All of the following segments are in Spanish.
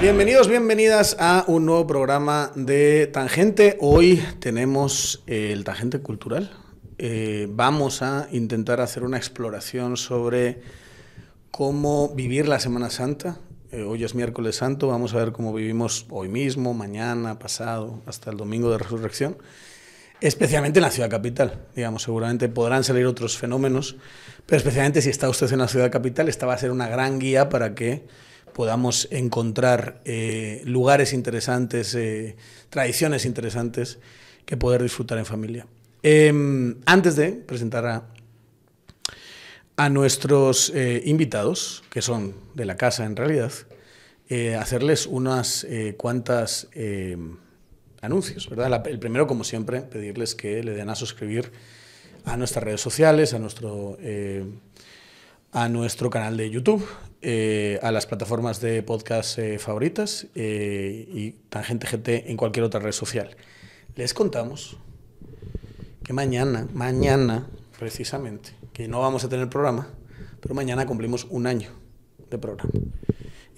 Bienvenidos, bienvenidas a un nuevo programa de Tangente. Hoy tenemos el Tangente Cultural. Eh, vamos a intentar hacer una exploración sobre cómo vivir la Semana Santa. Eh, hoy es miércoles santo, vamos a ver cómo vivimos hoy mismo, mañana, pasado, hasta el domingo de resurrección especialmente en la ciudad capital. Digamos, seguramente podrán salir otros fenómenos, pero especialmente si está usted en la ciudad capital, esta va a ser una gran guía para que podamos encontrar eh, lugares interesantes, eh, tradiciones interesantes que poder disfrutar en familia. Em, antes de presentar a, a nuestros eh, invitados, que son de la casa en realidad, hacerles unas cuantas em, anuncios, ¿verdad? el primero, como siempre, pedirles que le den a suscribir a nuestras redes sociales, a nuestro, eh, a nuestro canal de YouTube, eh, a las plataformas de podcast eh, favoritas y Tangente gente en cualquier otra red social. Les contamos que mañana, mañana precisamente, que no vamos a tener programa, pero mañana cumplimos un año de programa.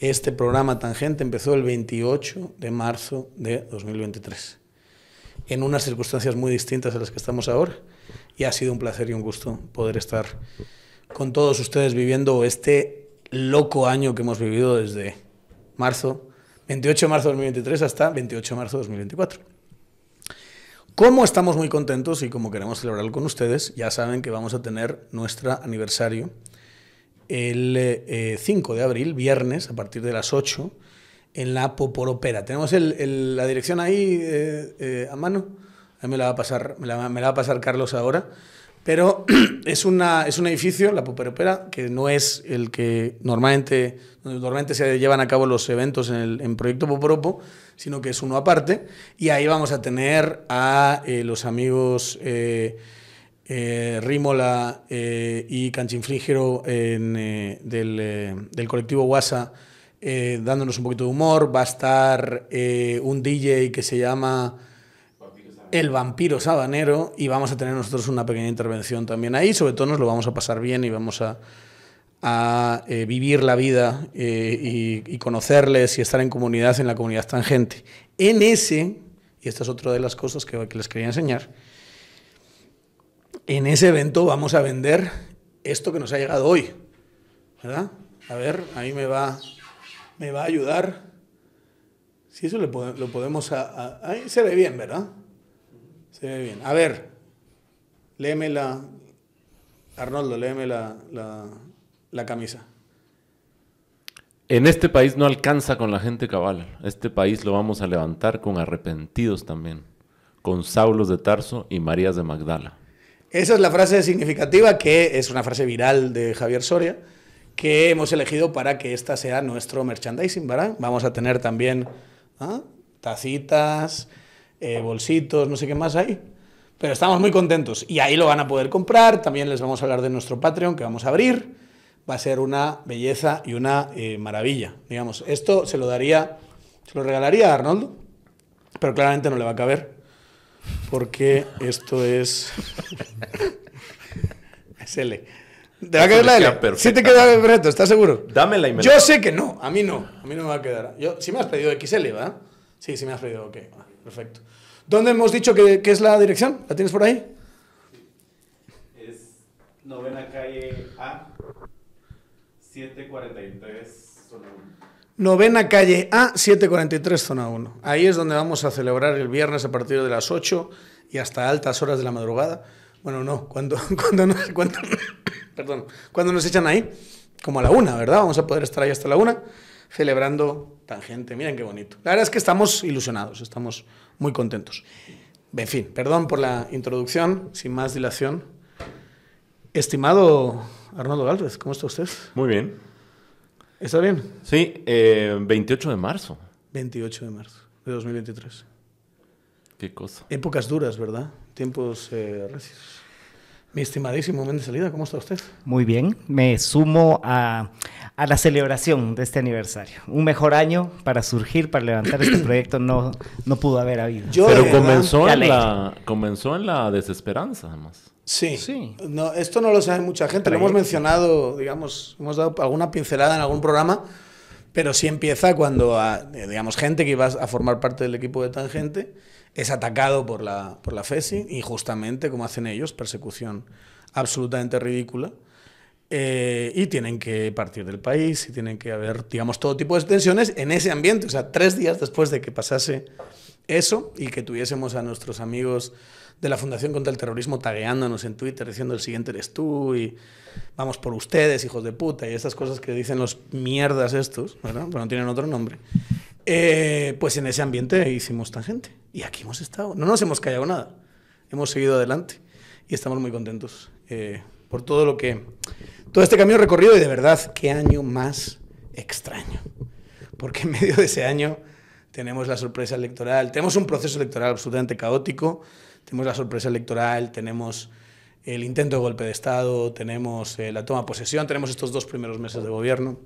Este programa Tangente empezó el 28 de marzo de 2023, en unas circunstancias muy distintas a las que estamos ahora, y ha sido un placer y un gusto poder estar con todos ustedes viviendo este loco año que hemos vivido desde marzo, 28 de marzo de 2023 hasta 28 de marzo de 2024. Como estamos muy contentos y como queremos celebrarlo con ustedes, ya saben que vamos a tener nuestro aniversario el 5 eh, de abril, viernes, a partir de las 8, en la Poporopera. ¿Tenemos la dirección ahí eh, eh, a mano? me la va a pasar, me la, va a pasar Carlos ahora. Pero es, una, es un edificio, la Poporopera, que no es el que normalmente, normalmente se llevan a cabo los eventos en, el, en Proyecto Poporopo, sino que es uno aparte. Y ahí vamos a tener a los amigos... Eh, Rímola eh, y Canchinfrígero eh, del, colectivo WASA dándonos un poquito de humor. Va a estar un DJ que se llama El Vampiro Sabanero y vamos a tener nosotros una pequeña intervención también ahí. Sobre todo nos lo vamos a pasar bien y vamos a, vivir la vida y, conocerles y estar en comunidad, en la comunidad tangente. En ese, y esta es otra de las cosas que les quería enseñar, en ese evento vamos a vender esto que nos ha llegado hoy. ¿Verdad? A ver, ahí me va, me va a ayudar. Si eso lo podemos... ahí se ve bien, ¿verdad? Se ve bien. A ver, léeme la... Arnoldo, léeme la, la, la camisa. En este país no alcanza con la gente cabal. Este país lo vamos a levantar con arrepentidos también. Con Saulos de Tarso y Marías de Magdala. Esa es la frase significativa que es una frase viral de Javier Soria que hemos elegido para que esta sea nuestro merchandising, ¿verdad? Vamos a tener también ¿ah? tacitas, eh, bolsitos, no sé qué más hay. Pero estamos muy contentos y ahí lo van a poder comprar. También les vamos a hablar de nuestro Patreon que vamos a abrir. Va a ser una belleza y una eh, maravilla. Digamos, esto se lo daría, se lo regalaría a Arnoldo, pero claramente no le va a caber porque esto es. es L. Te va a quedar la L. Sí te queda perfecto, ¿estás seguro? Dame la imagen. Yo sé que no, a mí no. A mí no me va a quedar. Yo, si me has pedido XL, ¿verdad? Sí, sí me has pedido. Ok, perfecto. ¿Dónde hemos dicho que, es la dirección? ¿La tienes por ahí? Es novena calle A, 743, solo Novena calle A, 743, zona 1. Ahí es donde vamos a celebrar el viernes a partir de las 8 y hasta altas horas de la madrugada. Bueno, no, cuando, cuando, nos, cuando, perdón, cuando nos echan ahí, como a la una, ¿verdad? Vamos a poder estar ahí hasta la una celebrando Tangente. Miren qué bonito. La verdad es que estamos ilusionados, estamos muy contentos. En fin, perdón por la introducción, sin más dilación. Estimado Arnoldo Gálvez, ¿cómo está usted? Muy bien. ¿Está bien? Sí, 28 eh, de marzo. 28 de marzo de 2023. Qué cosa. Épocas duras, ¿verdad? Tiempos eh, mi estimadísimo Méndez Salida, ¿cómo está usted? Muy bien, me sumo a, la celebración de este aniversario. Un mejor año para surgir, para levantar este proyecto, no, no pudo haber habido. Pero comenzó en, la, comenzó en la desesperanza, además. Sí. sí. No, esto no lo sabe mucha gente, lo hemos mencionado, digamos, hemos dado alguna pincelada en algún programa. Pero sí empieza cuando, ah, digamos, gente que iba a formar parte del equipo de Tangente, es atacado por la, por la FESI, injustamente, como hacen ellos, persecución absolutamente ridícula. Eh, y tienen que partir del país y tienen que haber, digamos, todo tipo de tensiones en ese ambiente. O sea, tres días después de que pasase eso y que tuviésemos a nuestros amigos de la Fundación contra el Terrorismo tagueándonos en Twitter diciendo el siguiente eres tú y vamos por ustedes, hijos de puta, y estas cosas que dicen los mierdas estos, ¿verdad? Pero no tienen otro nombre. Eh, pues en ese ambiente hicimos gente Y aquí hemos estado. No nos hemos callado nada. Hemos seguido adelante. Y estamos muy contentos eh, por todo lo que. Todo este camino recorrido. Y de verdad, qué año más extraño. Porque en medio de ese año tenemos la sorpresa electoral. Tenemos un proceso electoral absolutamente caótico. Tenemos la sorpresa electoral. Tenemos el intento de golpe de Estado, tenemos eh, la toma de posesión, tenemos estos dos primeros meses de gobierno.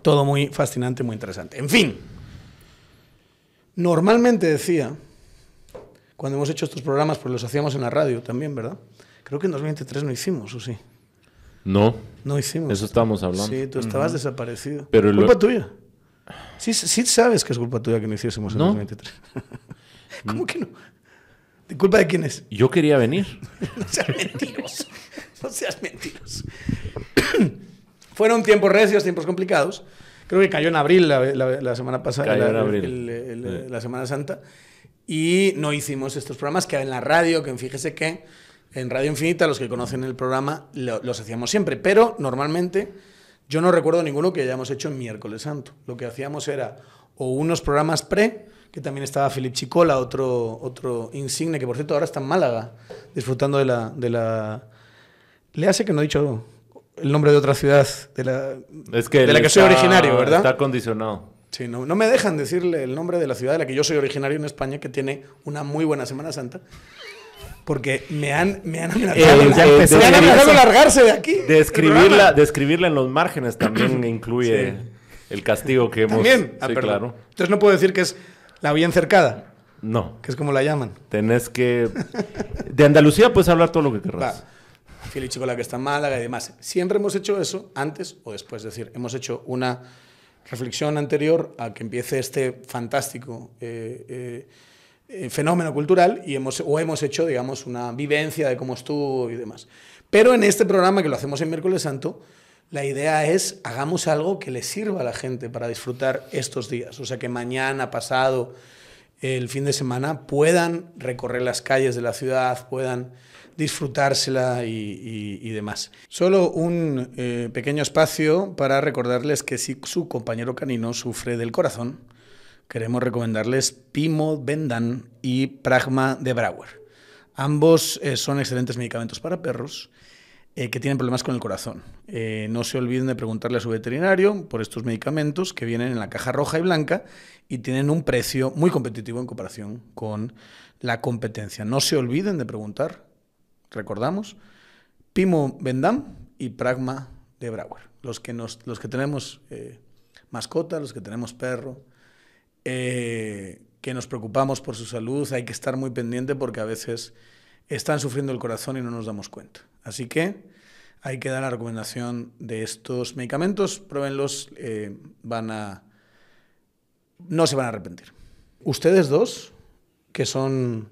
Todo muy fascinante, muy interesante. En fin, Normalmente decía, cuando hemos hecho estos programas, pues los hacíamos en la radio también, ¿verdad? Creo que en 2023 no hicimos, ¿o sí? No. No hicimos. Eso estamos hablando. Sí, tú estabas desaparecido. Pero culpa tuya. Sí, sabes que es culpa tuya que no hiciésemos en 2023. ¿Cómo que no? ¿De culpa de quién es? Yo quería venir. no seas mentiroso. No seas mentiroso. Fueron tiempos recios, tiempos complicados creo que cayó en abril la, semana pasada, la, Semana Santa, y no hicimos estos programas que en la radio, que fíjese que en Radio Infinita, los que conocen el programa, los hacíamos siempre, pero normalmente yo no recuerdo ninguno que hayamos hecho en miércoles santo. Lo que hacíamos era o unos programas pre, que también estaba Filip Chicola, otro, otro insigne, que por cierto ahora está en Málaga, disfrutando de la... De la... Le hace que no he dicho el nombre de otra ciudad de la, que, de la que soy originario, ¿verdad? Está condicionado. Sí, no, me dejan decirle el nombre de la ciudad de la que yo soy originario en España, que tiene una muy buena Semana Santa. Porque me han, me han amenazado, eh, eh, largarse de aquí. Describirla, describirla en los márgenes también incluye el castigo que hemos... También, ah, sí, claro. Entonces no puedo decir que es la bien cercada. No. Que es como la llaman. Tenés que... De Andalucía puedes hablar todo lo que querrás. Fili, la que está en Málaga y demás. Siempre hemos hecho eso antes o después, es decir, hemos hecho una reflexión anterior a que empiece este fantástico eh, eh, eh, fenómeno cultural y o hemos hecho, digamos, una vivencia de cómo estuvo y demás. Pero en este programa que lo hacemos en miércoles santo, la idea es hagamos algo que le sirva a la gente para disfrutar estos días. O sea, que mañana, pasado, el fin de semana, puedan recorrer las calles de la ciudad, puedan disfrutársela y, demás. Solo un eh, pequeño espacio para recordarles que si su compañero canino sufre del corazón, queremos recomendarles Pimo Vendan y Pragma de Brauer. Ambos eh, son excelentes medicamentos para perros eh, que tienen problemas con el corazón. no se olviden de preguntarle a su veterinario por estos medicamentos que vienen en la caja roja y blanca y tienen un precio muy competitivo en comparación con la competencia. No se olviden de preguntar recordamos, Pimo Vendam y Pragma de Brauer. Los que, los que tenemos eh, mascota, los que tenemos perro, eh, que nos preocupamos por su salud, hay que estar muy pendiente porque a veces están sufriendo el corazón y no nos damos cuenta. Así que hay que dar la recomendación de estos medicamentos, pruébenlos, eh, van a, no se van a arrepentir. Ustedes dos, que son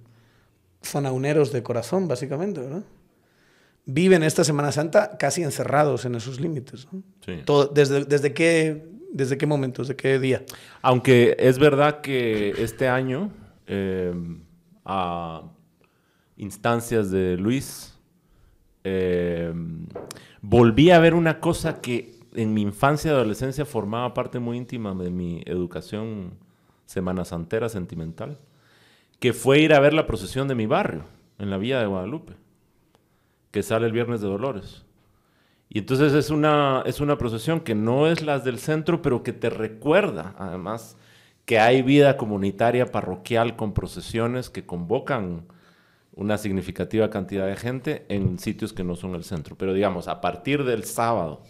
zonauneros de corazón, básicamente, Viven esta Semana Santa casi encerrados en esos límites. desde, qué ¿Desde qué momento? ¿Desde qué día? Aunque es verdad que este año, em, a instancias de Luis, em, volví a ver una cosa que en mi infancia y adolescencia formaba parte muy íntima de mi educación semana santera sentimental que fue ir a ver la procesión de mi barrio, en la Villa de Guadalupe, que sale el Viernes de Dolores. Y entonces es una, es una procesión que no es las del centro, pero que te recuerda, además, que hay vida comunitaria parroquial con procesiones que convocan una significativa cantidad de gente en sitios que no son el centro. Pero digamos, a partir del sábado,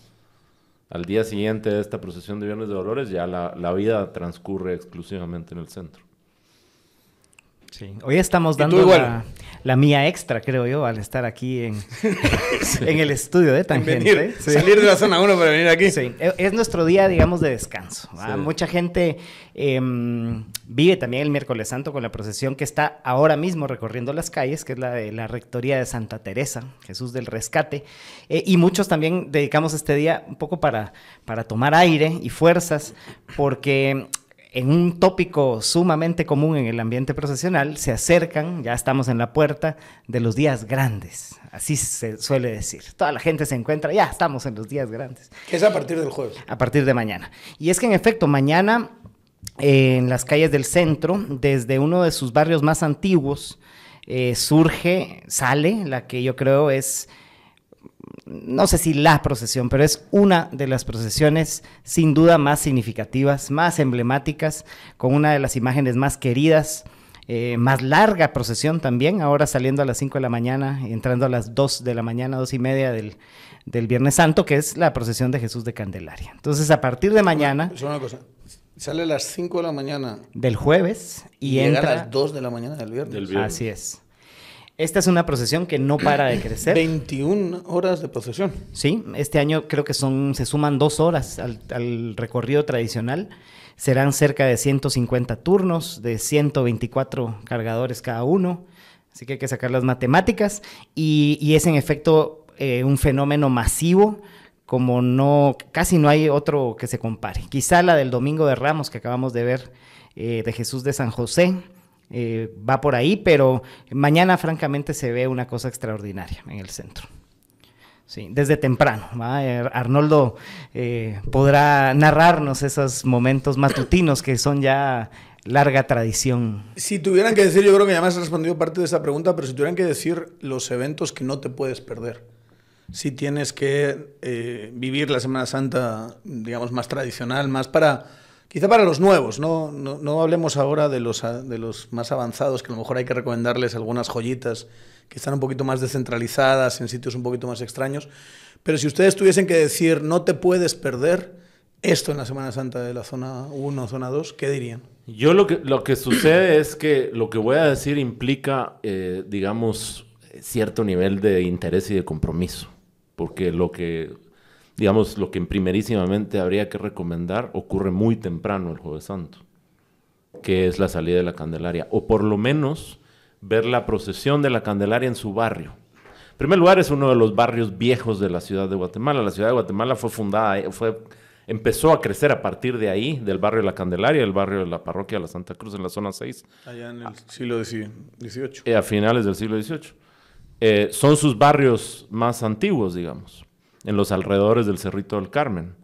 al día siguiente de esta procesión de Viernes de Dolores, ya la vida transcurre exclusivamente en el centro. Hoy estamos dando la, mía extra, creo yo, al estar aquí en, en el estudio de Tangente. Salir de la zona 1 para venir aquí. E, es nuestro día, digamos, de descanso. Mucha gente em, vive también el miércoles santo con la procesión que está ahora mismo recorriendo las calles, que es la de la Rectoría de Santa Teresa, Jesús del Rescate. Eh, y muchos también dedicamos este día un poco para, para tomar aire y fuerzas, porque en un tópico sumamente común en el ambiente profesional, se acercan, ya estamos en la puerta de los días grandes, así se suele decir. Toda la gente se encuentra, ya estamos en los días grandes. Que es a partir del jueves. A partir de mañana. Y es que en efecto, mañana eh, en las calles del centro, desde uno de sus barrios más antiguos, eh, surge, sale la que yo creo es no sé si la procesión, pero es una de las procesiones sin duda más significativas, más emblemáticas, con una de las imágenes más queridas. Eh, más larga procesión también, ahora saliendo a las 5 de la mañana, y entrando a las 2 de la mañana, 2 y media del, Viernes Santo, que es la procesión de Jesús de Candelaria. Entonces, a partir de mañana... cosa. Sale a las 5 de la mañana. Del jueves y, entra... a las 2 de la mañana del viernes. Así es. Esta es una procesión que no para de crecer. 21 horas de procesión. Sí, este año creo que son, se suman dos horas al, recorrido tradicional. Serán cerca de 150 turnos, de 124 cargadores cada uno. Así que hay que sacar las matemáticas. Y, es en efecto eh, un fenómeno masivo como no, casi no hay otro que se compare. Quizá la del Domingo de Ramos que acabamos de ver eh, de Jesús de San José, eh, va por ahí, pero mañana francamente se ve una cosa extraordinaria en el centro. Sí, desde temprano. Er, Arnoldo eh, podrá narrarnos esos momentos matutinos que son ya larga tradición. Si tuvieran que decir, yo creo que ya me has respondido parte de esa pregunta, pero si tuvieran que decir los eventos que no te puedes perder, si tienes que eh, vivir la Semana Santa, digamos, más tradicional, más para Quizá para los nuevos, no, no, no hablemos ahora de los, de los más avanzados, que a lo mejor hay que recomendarles algunas joyitas que están un poquito más descentralizadas, en sitios un poquito más extraños. Pero si ustedes tuviesen que decir, no te puedes perder esto en la Semana Santa de la zona 1, zona 2, ¿qué dirían? Yo lo que, lo que sucede es que lo que voy a decir implica, eh, digamos, cierto nivel de interés y de compromiso. Porque lo que digamos, lo que primerísimamente habría que recomendar ocurre muy temprano el Jueves Santo, que es la salida de la Candelaria, o por lo menos ver la procesión de la Candelaria en su barrio. En primer lugar, es uno de los barrios viejos de la ciudad de Guatemala. La ciudad de Guatemala fue fundada, eh, fue, empezó a crecer a partir de ahí, del barrio de la Candelaria, el barrio de la parroquia de la Santa Cruz en la zona 6. Allá en el siglo XVIII. Eh, a finales del siglo XVIII. Eh, son sus barrios más antiguos, digamos en los alrededores del Cerrito del Carmen.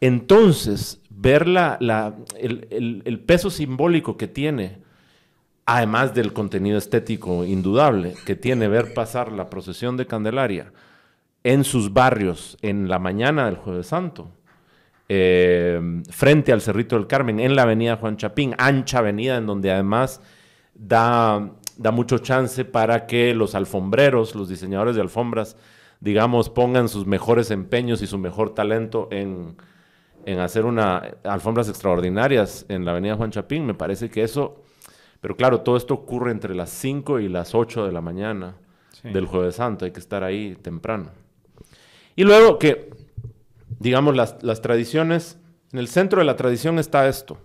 Entonces, ver el, peso simbólico que tiene, además del contenido estético indudable que tiene ver pasar la procesión de Candelaria en sus barrios en la mañana del Jueves Santo, eh, frente al Cerrito del Carmen, en la avenida Juan Chapín, ancha avenida en donde además da, da mucho chance para que los alfombreros, los diseñadores de alfombras, digamos, pongan sus mejores empeños y su mejor talento en, hacer una alfombras extraordinarias en la Avenida Juan Chapín. Me parece que eso, pero claro, todo esto ocurre entre las 5 y las 8 de la mañana del jueves santo, hay que estar ahí temprano. Y luego que, digamos, las, tradiciones, en el centro de la tradición está esto,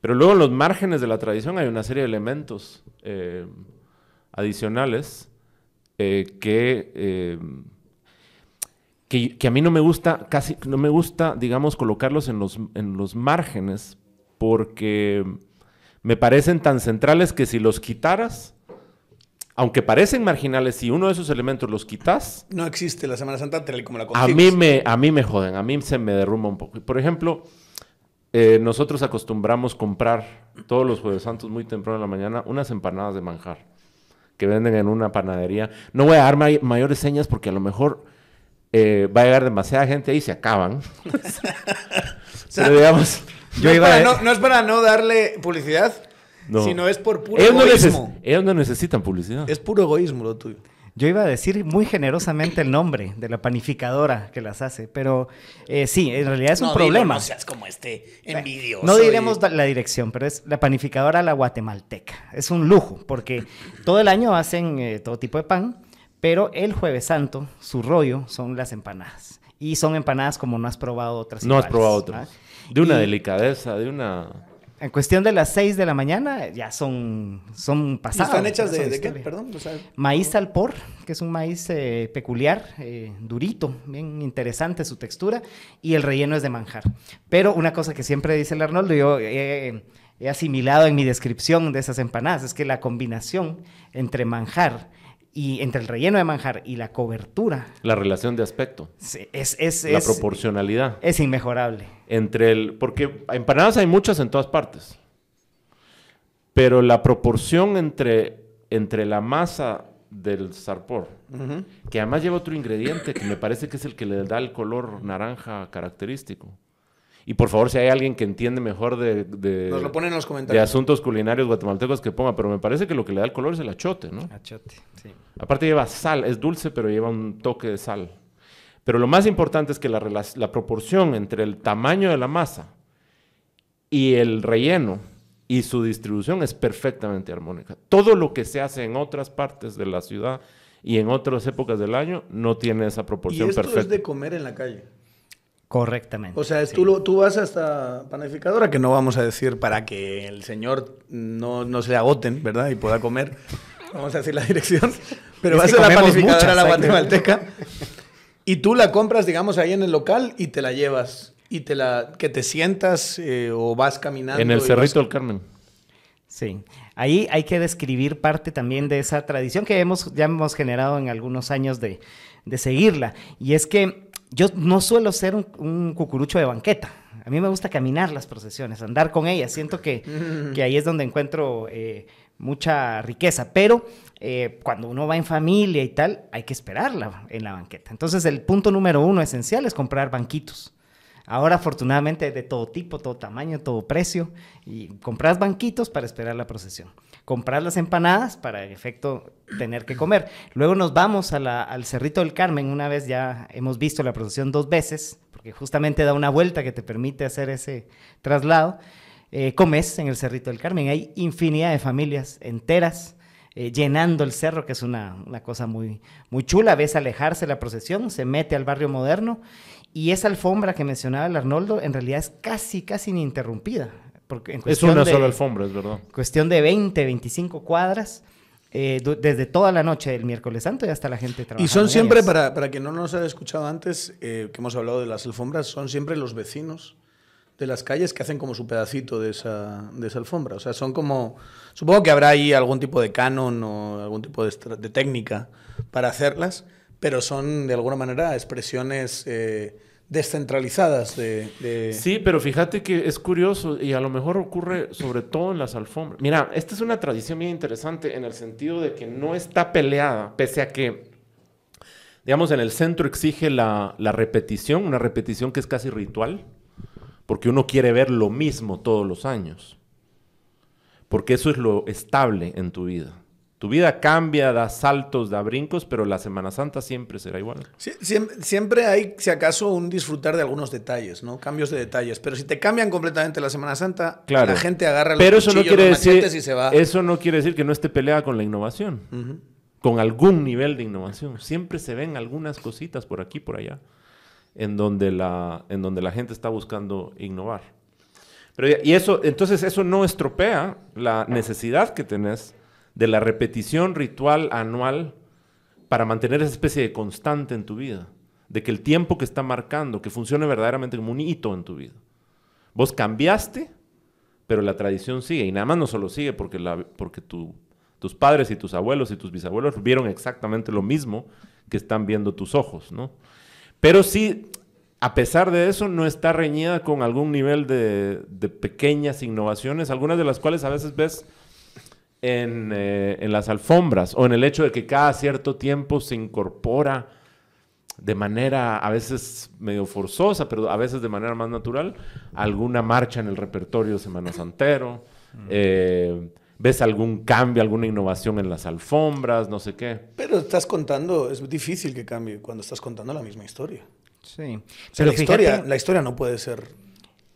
pero luego en los márgenes de la tradición hay una serie de elementos eh, adicionales eh, eh, que, a mí no me gusta, casi no me gusta, digamos, colocarlos en los, en los márgenes porque me parecen tan centrales que si los quitaras, aunque parecen marginales, si uno de esos elementos los quitas... No existe la Semana Santa tal y como la A mí, me, a mí me joden, a mí se me derrumba un poco. Por ejemplo, eh, nosotros acostumbramos comprar todos los Jueves Santos muy temprano en la mañana unas empanadas de manjar que venden en una panadería. No voy a dar mayores señas porque a lo mejor eh, va a llegar demasiada gente y se acaban. digamos... no, es para no darle publicidad, sino es por puro egoísmo. ellos no necesitan publicidad. Es puro egoísmo lo tuyo. Yo iba a decir muy generosamente el nombre de la panificadora que las hace, pero eh, sí, en realidad es un problema. no seas como este envidioso. No diremos la dirección, pero es la panificadora la guatemalteca. Es un lujo, porque todo el año hacen eh, todo tipo de pan, pero el Jueves Santo, su rollo son las empanadas. Y son empanadas como no has probado otras. No has probado otras. ¿ah? De una delicadeza, de una en cuestión de las 6 de la mañana, ya son, son pasadas. ¿Están hechas de, qué? Perdón. O sea, maíz que es un maíz eh, peculiar, eh, durito, bien interesante su textura, y el relleno es de manjar. Pero una cosa que siempre dice el Arnoldo, yo he asimilado en mi descripción de esas empanadas, es que la combinación entre manjar, y entre el relleno de manjar y la cobertura. La relación de aspecto. Es, es, la proporcionalidad. Es inmejorable. Entre el. Porque empanadas hay muchas en todas partes. Pero la proporción entre, entre la masa del sarpor que además lleva otro ingrediente que me parece que es el que le da el color naranja característico, y por favor, si hay alguien que entiende mejor de, de, lo los comentarios. asuntos culinarios guatemaltecos que ponga, pero me parece que lo que le da el color es el achote, ¿no? Achote, sí. Aparte lleva sal, es dulce, pero lleva un toque de sal. Pero lo más importante es que la, la proporción entre el tamaño de la masa y el relleno y su distribución es perfectamente armónica. Todo lo que se hace en otras partes de la ciudad y en otras épocas del año no tiene esa proporción ¿Y esto Es de comer en la calle. Correctamente. O sea, tú, tú vas hasta panificadora, que no vamos a decir para que el señor no, se le agoten, ¿verdad? Y pueda comer. Vamos a decir la dirección. Pero vas a la panificadora la guatemalteca. y tú la compras, digamos, ahí en el local y te la llevas. Y te la, que te sientas eh, o vas caminando. En el Cerrito del Carmen. Sí. Ahí hay que describir parte también de esa tradición que hemos, ya hemos generado en algunos años de, de seguirla. Y es que yo no suelo ser un, cucurucho de banqueta. A mí me gusta caminar las procesiones, andar con ellas. Siento que, ahí es donde encuentro eh, mucha riqueza. Pero eh, cuando uno va en familia y tal, hay que esperarla en la banqueta. Entonces, el punto número uno esencial es comprar banquitos. Ahora, afortunadamente, de todo tipo, todo tamaño, todo precio. Y compras banquitos para esperar la procesión comprar las empanadas para, en efecto, tener que comer. Luego nos vamos al Cerrito del Carmen, una vez ya hemos visto la procesión dos veces, porque justamente da una vuelta que te permite hacer ese traslado. Eh, comes en el Cerrito del Carmen, hay infinidad de familias enteras. Eh, llenando el cerro, que es una, cosa muy, muy chula. Ves alejarse la procesión, se mete al barrio moderno y esa alfombra que mencionaba el Arnoldo en realidad es casi, casi ininterrumpida es una sola alfombra, es verdad. Cuestión de 20, 25 cuadras. Eh, desde toda la noche del miércoles santo y hasta la gente trabajando. Y son siempre, para, para que no nos haya escuchado antes, eh, que hemos hablado de las alfombras, son siempre los vecinos de las calles que hacen como su pedacito de esa, de alfombra. O sea, son como... Supongo que habrá ahí algún tipo de canon o algún tipo de, técnica para hacerlas, pero son de alguna manera expresiones... Eh, descentralizadas de, Sí, pero fíjate que es curioso y a lo mejor ocurre sobre todo en las alfombras. Mira, esta es una tradición bien interesante en el sentido de que no está peleada, pese a que, digamos, en el centro exige la, la repetición, una repetición que es casi ritual, porque uno quiere ver lo mismo todos los años, porque eso es lo estable en tu vida. Tu vida cambia, da saltos, da brincos, pero la Semana Santa siempre será igual. siempre, hay, si acaso, un disfrutar de algunos detalles, ¿no? Cambios de detalles. Pero si te cambian completamente la Semana Santa, la gente agarra los pero eso no quiere decir, y se va. Eso no quiere decir que no esté peleada con la innovación, con algún nivel de innovación. Siempre se ven algunas cositas por aquí, por allá, en donde la, en donde la gente está buscando innovar. Pero, y eso, entonces eso no estropea la necesidad que tenés de la repetición ritual anual para mantener esa especie de constante en tu vida, de que el tiempo que está marcando, que funcione verdaderamente como un hito en tu vida. Vos cambiaste, pero la tradición sigue, y nada más no solo sigue porque, la, porque tus padres y tus abuelos y tus bisabuelos vieron exactamente lo mismo que están viendo tus ojos, ¿no? Pero sí, a pesar de eso, no está reñida con algún nivel de, de pequeñas innovaciones, algunas de las cuales a veces ves eh, en, las alfombras o en el hecho de que cada cierto tiempo se incorpora de manera a veces medio forzosa, pero a veces de manera más natural, alguna marcha en el repertorio semana santero. Mm. Eh, ¿Ves algún cambio, alguna innovación en las alfombras, no sé qué? Pero estás contando, es difícil que cambie cuando estás contando la misma historia. Sí. pero la, historia, la historia no puede ser.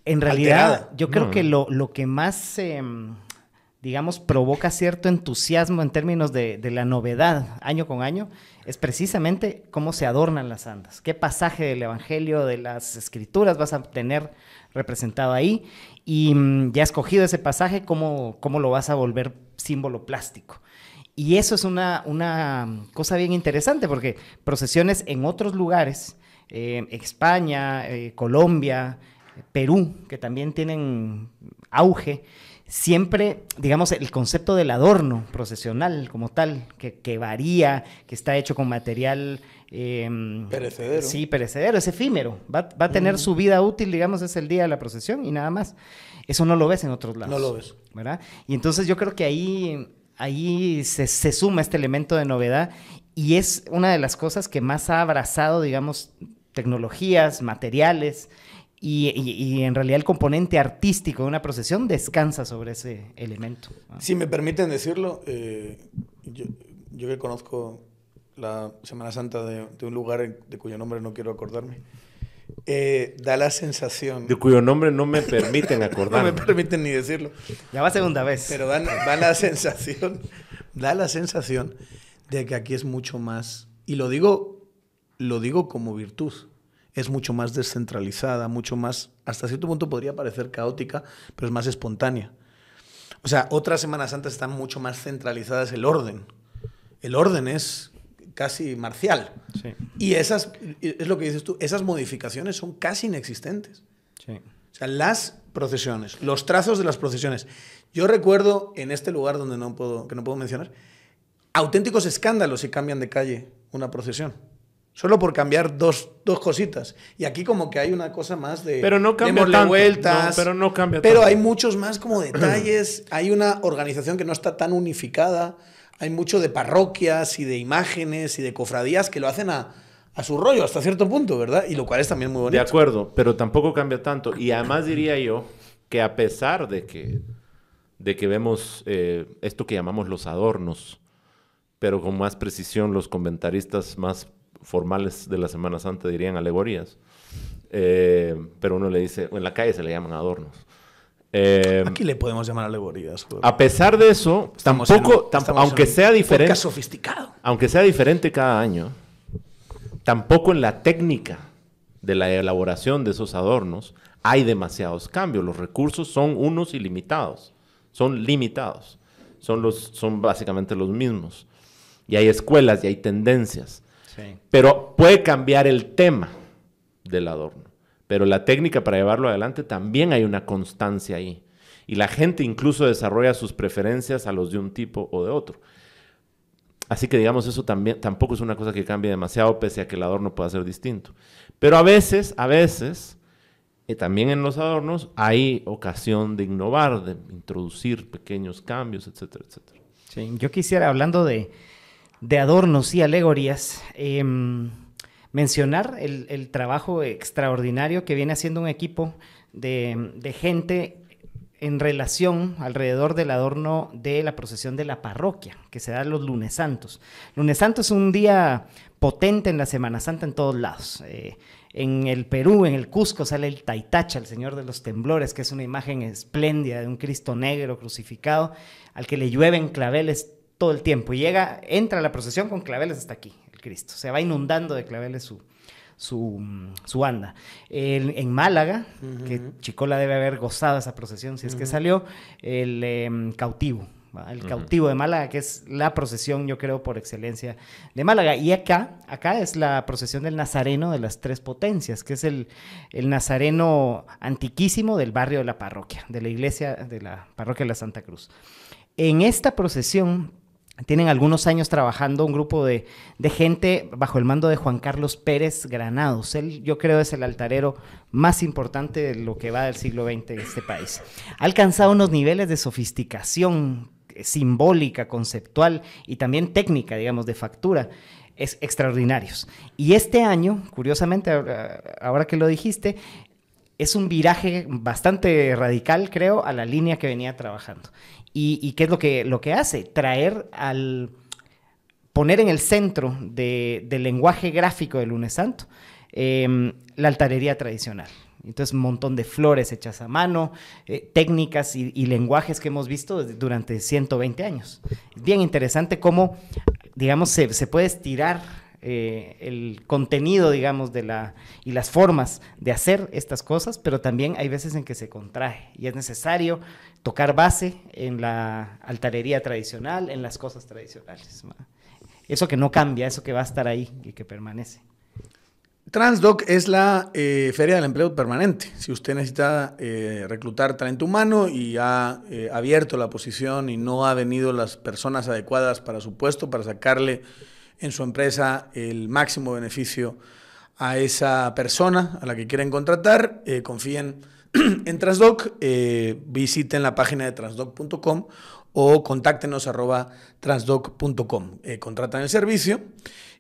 En realidad, yo creo que lo, que más mm, digamos, provoca cierto entusiasmo en términos de, la novedad año con año, es precisamente cómo se adornan las andas, qué pasaje del Evangelio, de las Escrituras vas a tener representado ahí y mm, ya escogido ese pasaje, cómo, cómo lo vas a volver símbolo plástico. Y eso es una, cosa bien interesante porque procesiones en otros lugares, eh, España, eh, Colombia, Perú, que también tienen auge, siempre, digamos, el concepto del adorno procesional como tal, que, varía, que está hecho con material... Em, perecedero. Sí, perecedero, es efímero. Va, a tener mm. su vida útil, digamos, es el día de la procesión y nada más. Eso no lo ves en otros lados. No lo ves. Y entonces yo creo que ahí, ahí se suma este elemento de novedad y es una de las cosas que más ha abrazado, digamos, tecnologías, materiales, y, en realidad el componente artístico de una procesión descansa sobre ese elemento. Si me permiten decirlo, eh, yo, que conozco la Semana Santa de, un lugar de cuyo nombre no quiero acordarme, eh, da la sensación... De cuyo nombre no me permiten acordarme. no me permiten ni decirlo. Ya va segunda vez. Pero da la sensación, da la sensación de que aquí es mucho más... Y lo digo, lo digo como virtud es mucho más descentralizada, mucho más, hasta cierto punto podría parecer caótica, pero es más espontánea. O sea, otras Semanas Santas están mucho más centralizadas el orden. El orden es casi marcial. Y esas, es lo que dices tú, esas modificaciones son casi inexistentes. Sí. O sea, las procesiones, los trazos de las procesiones. Yo recuerdo en este lugar donde no puedo, que no puedo mencionar, auténticos escándalos si cambian de calle una procesión. Solo por cambiar dos, dos cositas. Y aquí como que hay una cosa más de... Pero no cambia tanto, pero no cambia Pero hay muchos más como detalles. hay una organización que no está tan unificada. Hay mucho de parroquias y de imágenes y de cofradías que lo hacen a, a su rollo hasta cierto punto, ¿verdad? Y lo cual es también muy bonito. De acuerdo, pero tampoco cambia tanto. Y además diría yo que a pesar de que, de que vemos eh, esto que llamamos los adornos, pero con más precisión los comentaristas más formales de la Semana Santa dirían alegorías, eh, pero uno le dice, en la calle se le llaman adornos. Eh, Aquí le podemos llamar alegorías. A pesar de eso, aunque sea diferente, aunque sea diferente cada año, tampoco en la técnica de la elaboración de esos adornos hay demasiados cambios. Los recursos son unos ilimitados, son limitados, son, los, son básicamente los mismos. Y hay escuelas y hay tendencias. Pero puede cambiar el tema del adorno. Pero la técnica para llevarlo adelante también hay una constancia ahí. Y la gente incluso desarrolla sus preferencias a los de un tipo o de otro. Así que digamos, eso también, tampoco es una cosa que cambie demasiado, pese a que el adorno pueda ser distinto. Pero a veces, a veces, y eh, también en los adornos hay ocasión de innovar, de introducir pequeños cambios, etcétera, etcétera. Sí, yo quisiera, hablando de, de adornos y alegorías, em, mencionar el, trabajo extraordinario que viene haciendo un equipo de, gente en relación alrededor del adorno de la procesión de la parroquia, que se da los lunes santos. Lunes santo es un día potente en la Semana Santa en todos lados. Eh, en el Perú, en el Cusco, sale el Taitacha, el Señor de los Temblores, que es una imagen espléndida de un Cristo negro crucificado, al que le llueven claveles todo el tiempo. Y llega, entra la procesión con claveles hasta aquí, el Cristo. Se va inundando de claveles su, su, su banda. en Málaga, que Chicola debe haber gozado esa procesión, si es que salió, el em, cautivo. El cautivo de Málaga, que es la procesión, yo creo, por excelencia de Málaga. Y acá, acá es la procesión del Nazareno de las Tres Potencias, que es el, el Nazareno antiquísimo del barrio de la parroquia, de la iglesia de la parroquia de la Santa Cruz. En esta procesión tienen algunos años trabajando un grupo de, gente bajo el mando de Juan Carlos Pérez Granados. Él, yo creo, es el altarero más importante de lo que va del siglo XX de este país. Ha alcanzado unos niveles de sofisticación eh, simbólica, conceptual y también técnica, digamos, de factura, es extraordinarios. Y este año, curiosamente, ahora que lo dijiste, es un viraje bastante radical, creo, a la línea que venía trabajando. ¿Y, qué es lo que, lo que hace? Traer al poner en el centro de, del lenguaje gráfico del lunes santo em, la altarería tradicional. Entonces, un montón de flores hechas a mano, eh, técnicas y, lenguajes que hemos visto durante 120 años. Es Bien interesante cómo, digamos, se, puede estirar eh, el contenido, digamos, de la, y las formas de hacer estas cosas, pero también hay veces en que se contrae y es necesario tocar base en la altarería tradicional, en las cosas tradicionales. Eso que no cambia, eso que va a estar ahí y que permanece. Transdoc es la eh, feria del empleo permanente. Si usted necesita eh, reclutar talento humano y ha eh, abierto la posición y no ha venido las personas adecuadas para su puesto, para sacarle en su empresa el máximo beneficio a esa persona a la que quieren contratar, confíen en Transdoc, eh, visiten la página de transdoc.com o contáctenos arroba transdoc.com. Eh, contratan el servicio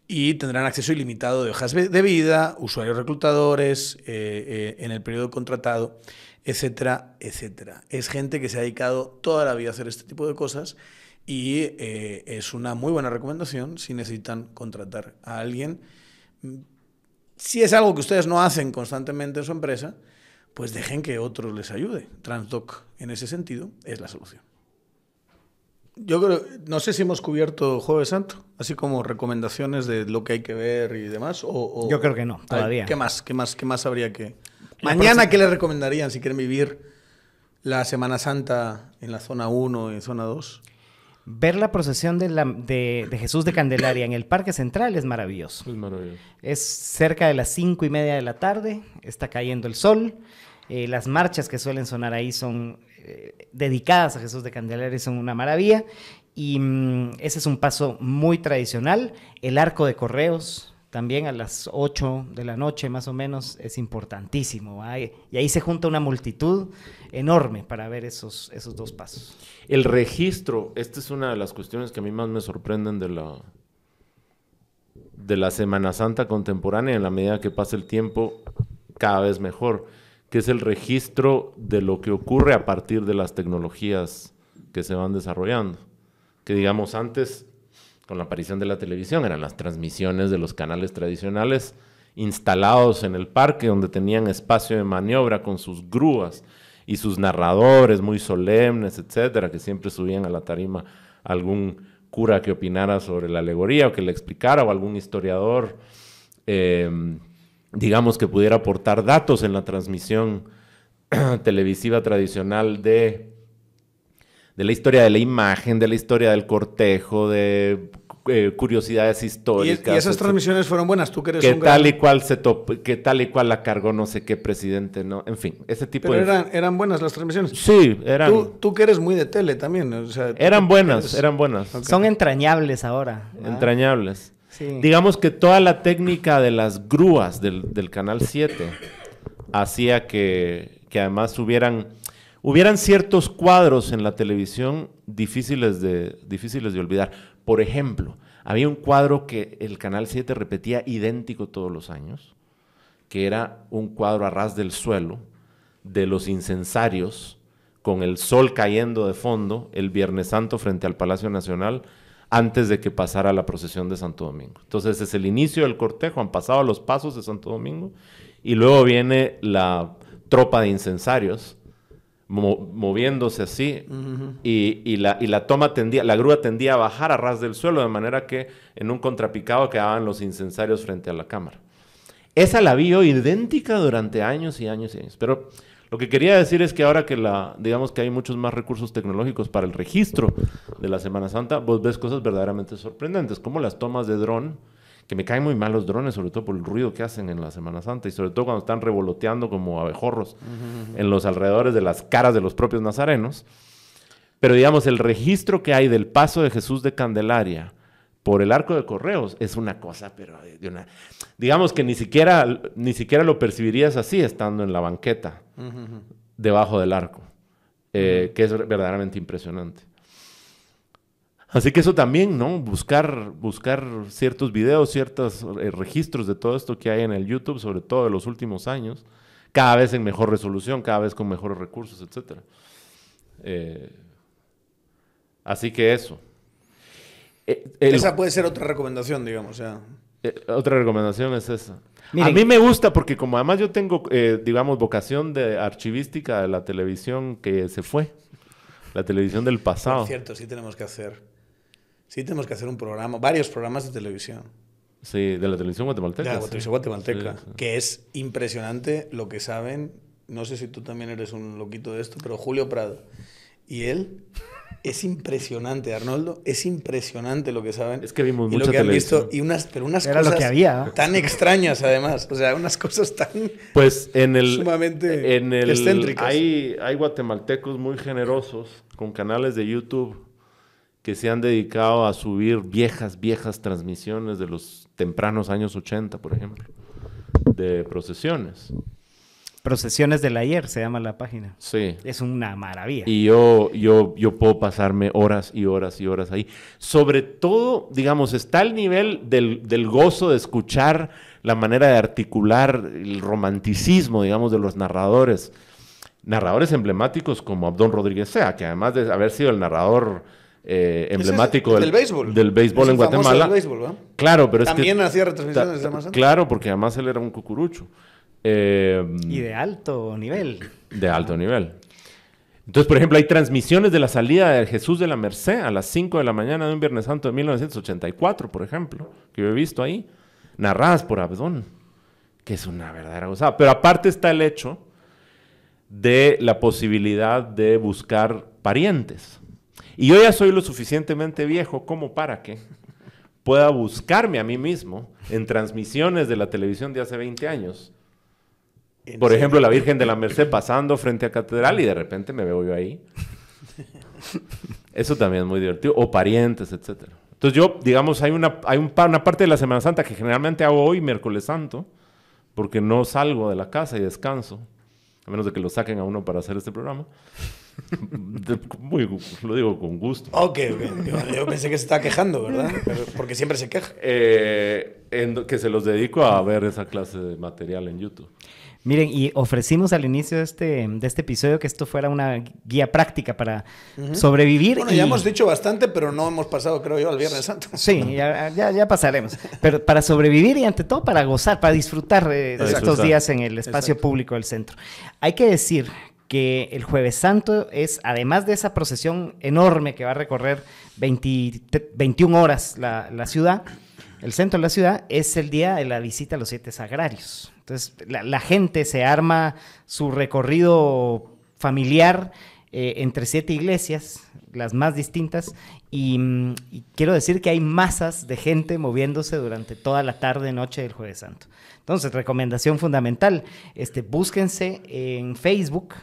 y tendrán acceso ilimitado de hojas de vida, usuarios reclutadores, eh, en el periodo contratado, etcétera, etcétera. Es gente que se ha dedicado toda la vida a hacer este tipo de cosas y es una muy buena recomendación si necesitan contratar a alguien. Si es algo que ustedes no hacen constantemente en su empresa, pues dejen que otros les ayude. Transdoc, en ese sentido, es la solución. Yo creo, no sé si hemos cubierto Jueves Santo, así como recomendaciones de lo que hay que ver y demás. O, Yo creo que no, todavía. ¿Qué más? ¿Qué más? más habría que? Mañana, ¿qué les recomendarían si quieren vivir la Semana Santa en la zona 1 y en zona 2? Ver la procesión de, Jesús de Candelaria en el Parque Central es maravilloso. Es maravilloso. Es cerca de las cinco y media de la tarde, está cayendo el sol. Eh, las marchas que suelen sonar ahí son eh, dedicadas a Jesús de Candelaria son una maravilla. Y mm, ese es un paso muy tradicional. El arco de correos, también a las 8 de la noche más o menos es importantísimo. Y ahí se junta una multitud enorme para ver esos, esos dos pasos. El registro, esta es una de las cuestiones que a mí más me sorprenden de la, de la Semana Santa contemporánea, en la medida que pasa el tiempo, cada vez mejor, que es el registro de lo que ocurre a partir de las tecnologías que se van desarrollando. Que digamos, antes con la aparición de la televisión, eran las transmisiones de los canales tradicionales instalados en el parque donde tenían espacio de maniobra con sus grúas y sus narradores muy solemnes, etcétera, que siempre subían a la tarima algún cura que opinara sobre la alegoría o que le explicara o algún historiador, em, digamos, que pudiera aportar datos en la transmisión televisiva tradicional de, de la historia de la imagen, de la historia del cortejo, de eh, curiosidades históricas. Y, esas transmisiones fueron buenas, tú que que tal y cual se top, que tal y cual la cargó no sé qué presidente, ¿no? En fin, ese tipo de... Eran, eran buenas las transmisiones. Sí, eran... Tú, que eres muy de tele también, Eran buenas, eran buenas. Son entrañables ahora. Entrañables. Digamos que toda la técnica de las grúas del, Canal 7 hacía que, que además hubieran, hubieran ciertos cuadros en la televisión difíciles de, difíciles de olvidar. Por ejemplo, había un cuadro que el Canal 7 repetía idéntico todos los años, que era un cuadro a ras del suelo de los incensarios con el sol cayendo de fondo el Viernes Santo frente al Palacio Nacional antes de que pasara la procesión de Santo Domingo. Entonces es el inicio del cortejo, han pasado los pasos de Santo Domingo y luego viene la tropa de incensarios moviéndose así y, la, toma tendía, la grúa tendía a bajar a ras del suelo, de manera que en un contrapicado quedaban los incensarios frente a la cámara. Esa la vio idéntica durante años y años y años, pero lo que quería decir es que ahora que la, digamos que hay muchos más recursos tecnológicos para el registro de la Semana Santa, vos ves cosas verdaderamente sorprendentes, como las tomas de dron que me caen muy mal los drones, sobre todo por el ruido que hacen en la Semana Santa y sobre todo cuando están revoloteando como abejorros en los alrededores de las caras de los propios nazarenos. Pero digamos, el registro que hay del paso de Jesús de Candelaria por el arco de correos es una cosa, pero eh, una... Digamos que ni siquiera, ni siquiera lo percibirías así estando en la banqueta, debajo del arco, eh, que es verdaderamente impresionante. Así que eso también, ¿no? Buscar, buscar ciertos videos, ciertos eh, registros de todo esto que hay en el YouTube, sobre todo de los últimos años, cada vez en mejor resolución, cada vez con mejores recursos, etc. Eh, así que eso. Eh, esa puede ser otra recomendación, digamos. otra recomendación es esa. A mí me gusta porque como además yo tengo, digamos, vocación de archivística de la televisión que se fue, la televisión del pasado. Es cierto, sí tenemos que hacer Sí, tenemos que hacer un programa, varios programas de televisión. Sí, de la televisión guatemalteca. De la televisión guatemalteca, que es impresionante lo que saben. No sé si tú también eres un loquito de esto, pero Julio Prado. Y él es impresionante, Arnoldo, es impresionante lo que saben. Es que vimos y que han visto y unas pero unas cosas que había. tan extrañas además, o sea, unas cosas tan pues en el sumamente en el, excéntricas. hay guatemaltecos muy generosos con canales de YouTube que se han dedicado a subir viejas, viejas transmisiones de los tempranos años 80, por ejemplo, de procesiones. Procesiones del ayer se llama la página. Sí. Es una maravilla. Y yo, yo, yo puedo pasarme horas y horas y horas ahí. Sobre todo, digamos, está el nivel del, del gozo de escuchar la manera de articular el romanticismo, digamos, de los narradores. Narradores emblemáticos como Abdón Rodríguez Sea, que además de haber sido el narrador eh, pues emblemático del, béisbol, en Guatemala. Claro, pero También hacía retransmisiones Claro, porque además él era un cucurucho. Eh, y de alto nivel. De alto nivel. Entonces, por ejemplo, hay transmisiones de la salida de Jesús de la Merced a las 5 de la mañana de un Viernes Santo de 1984, por ejemplo, que yo he visto ahí, narradas por Abdón, que es una verdadera gozada. Pero aparte está el hecho de la posibilidad de buscar parientes. Y yo ya soy lo suficientemente viejo como para que pueda buscarme a mí mismo en transmisiones de la televisión de hace 20 años. Por ejemplo, la Virgen de la Merced pasando frente a catedral y de repente me veo yo ahí. Eso también es muy divertido. O parientes, etc. Entonces yo, digamos, hay una, hay un, una parte de la Semana Santa que generalmente hago hoy, miércoles santo, porque no salgo de la casa y descanso, a menos de que lo saquen a uno para hacer este programa. Muy, lo digo con gusto. Ok, yo pensé que se está quejando, ¿verdad? porque siempre se queja. Eh, que se los dedico a ver esa clase de material en YouTube. Miren, y ofrecimos al inicio de este, de este episodio que esto fuera una guía práctica para sobrevivir. Bueno, ya hemos dicho bastante, pero no hemos pasado, creo yo, al Viernes Santo. Sí, ya, ya, pasaremos. Pero para sobrevivir y ante todo para gozar, para disfrutar de estos días en el espacio público del centro. Hay que decir que el jueves santo es, además de esa procesión enorme que va a recorrer 21 horas la, ciudad, el centro de la ciudad, es el día de la visita a los siete sagrarios. Entonces, la, gente se arma su recorrido familiar eh, entre siete iglesias, las más distintas, mm, y, quiero decir que hay masas de gente moviéndose durante toda la tarde, noche del jueves santo. Entonces, recomendación fundamental, este, búsquense en Facebook,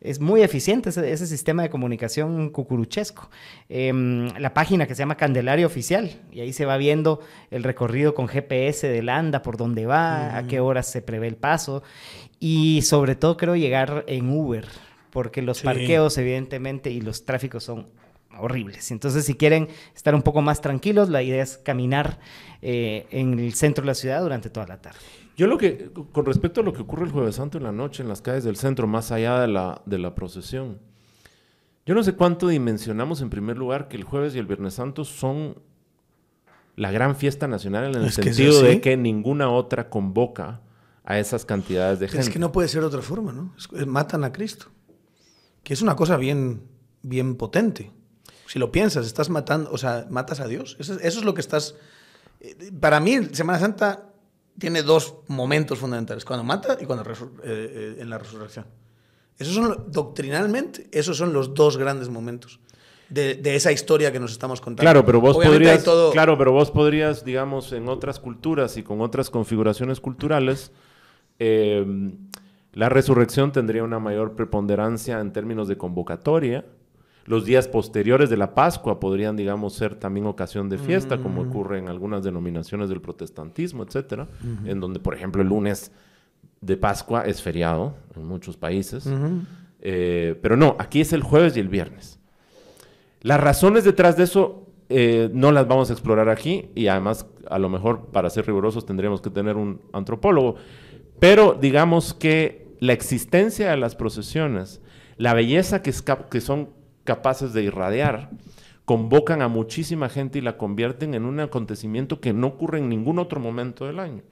es muy eficiente ese, sistema de comunicación cucuruchesco. Em, la página que se llama Candelario Oficial, y ahí se va viendo el recorrido con GPS de LANDA, por dónde va, a qué horas se prevé el paso, y sobre todo creo llegar en Uber, porque los parqueos evidentemente y los tráficos son horribles. Entonces, si quieren estar un poco más tranquilos, la idea es caminar eh, en el centro de la ciudad durante toda la tarde. Yo lo que, con respecto a lo que ocurre el jueves santo en la noche en las calles del centro, más allá de la, de la procesión, yo no sé cuánto dimensionamos en primer lugar que el jueves y el viernes santo son la gran fiesta nacional en el sentido de que ninguna otra convoca a esas cantidades de gente. Es que no puede ser otra forma, ¿no? matan a Cristo, que es una cosa bien, bien potente. Si lo piensas, estás matando, o sea, matas a Dios. eso es lo que estás... Eh, para mí, Semana Santa tiene dos momentos fundamentales, cuando mata y cuando eh, eh, en la resurrección. Esos son, doctrinalmente, esos son los dos grandes momentos. De, esa historia que nos estamos contando. Claro, pero vos podrías, claro, pero vos podrías, digamos, en otras culturas y con otras configuraciones culturales, eh, la resurrección tendría una mayor preponderancia en términos de convocatoria los días posteriores de la Pascua podrían, digamos, ser también ocasión de fiesta, como mm. ocurre en algunas denominaciones del protestantismo, etcétera, en donde, por ejemplo, el lunes de Pascua es feriado en muchos países. Eh, pero no, aquí es el jueves y el viernes. Las razones detrás de eso eh, no las vamos a explorar aquí y además, a lo mejor, para ser rigurosos, tendríamos que tener un antropólogo. Pero digamos que la existencia de las procesiones, la belleza que, que son capaces de irradiar, convocan a muchísima gente y la convierten en un acontecimiento que no ocurre en ningún otro momento del año.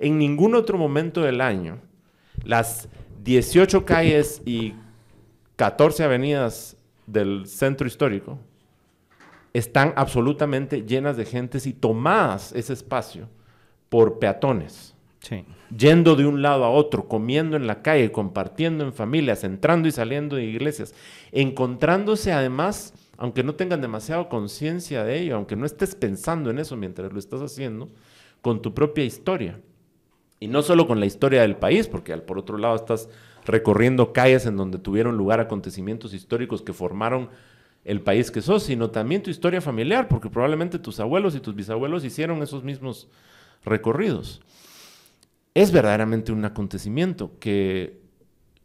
En ningún otro momento del año, las 18 calles y 14 avenidas del centro histórico están absolutamente llenas de gente y tomadas ese espacio por peatones. Sí yendo de un lado a otro, comiendo en la calle, compartiendo en familias, entrando y saliendo de iglesias, encontrándose además, aunque no tengan demasiado conciencia de ello, aunque no estés pensando en eso mientras lo estás haciendo, con tu propia historia. Y no solo con la historia del país, porque al por otro lado estás recorriendo calles en donde tuvieron lugar acontecimientos históricos que formaron el país que sos, sino también tu historia familiar, porque probablemente tus abuelos y tus bisabuelos hicieron esos mismos recorridos es verdaderamente un acontecimiento que...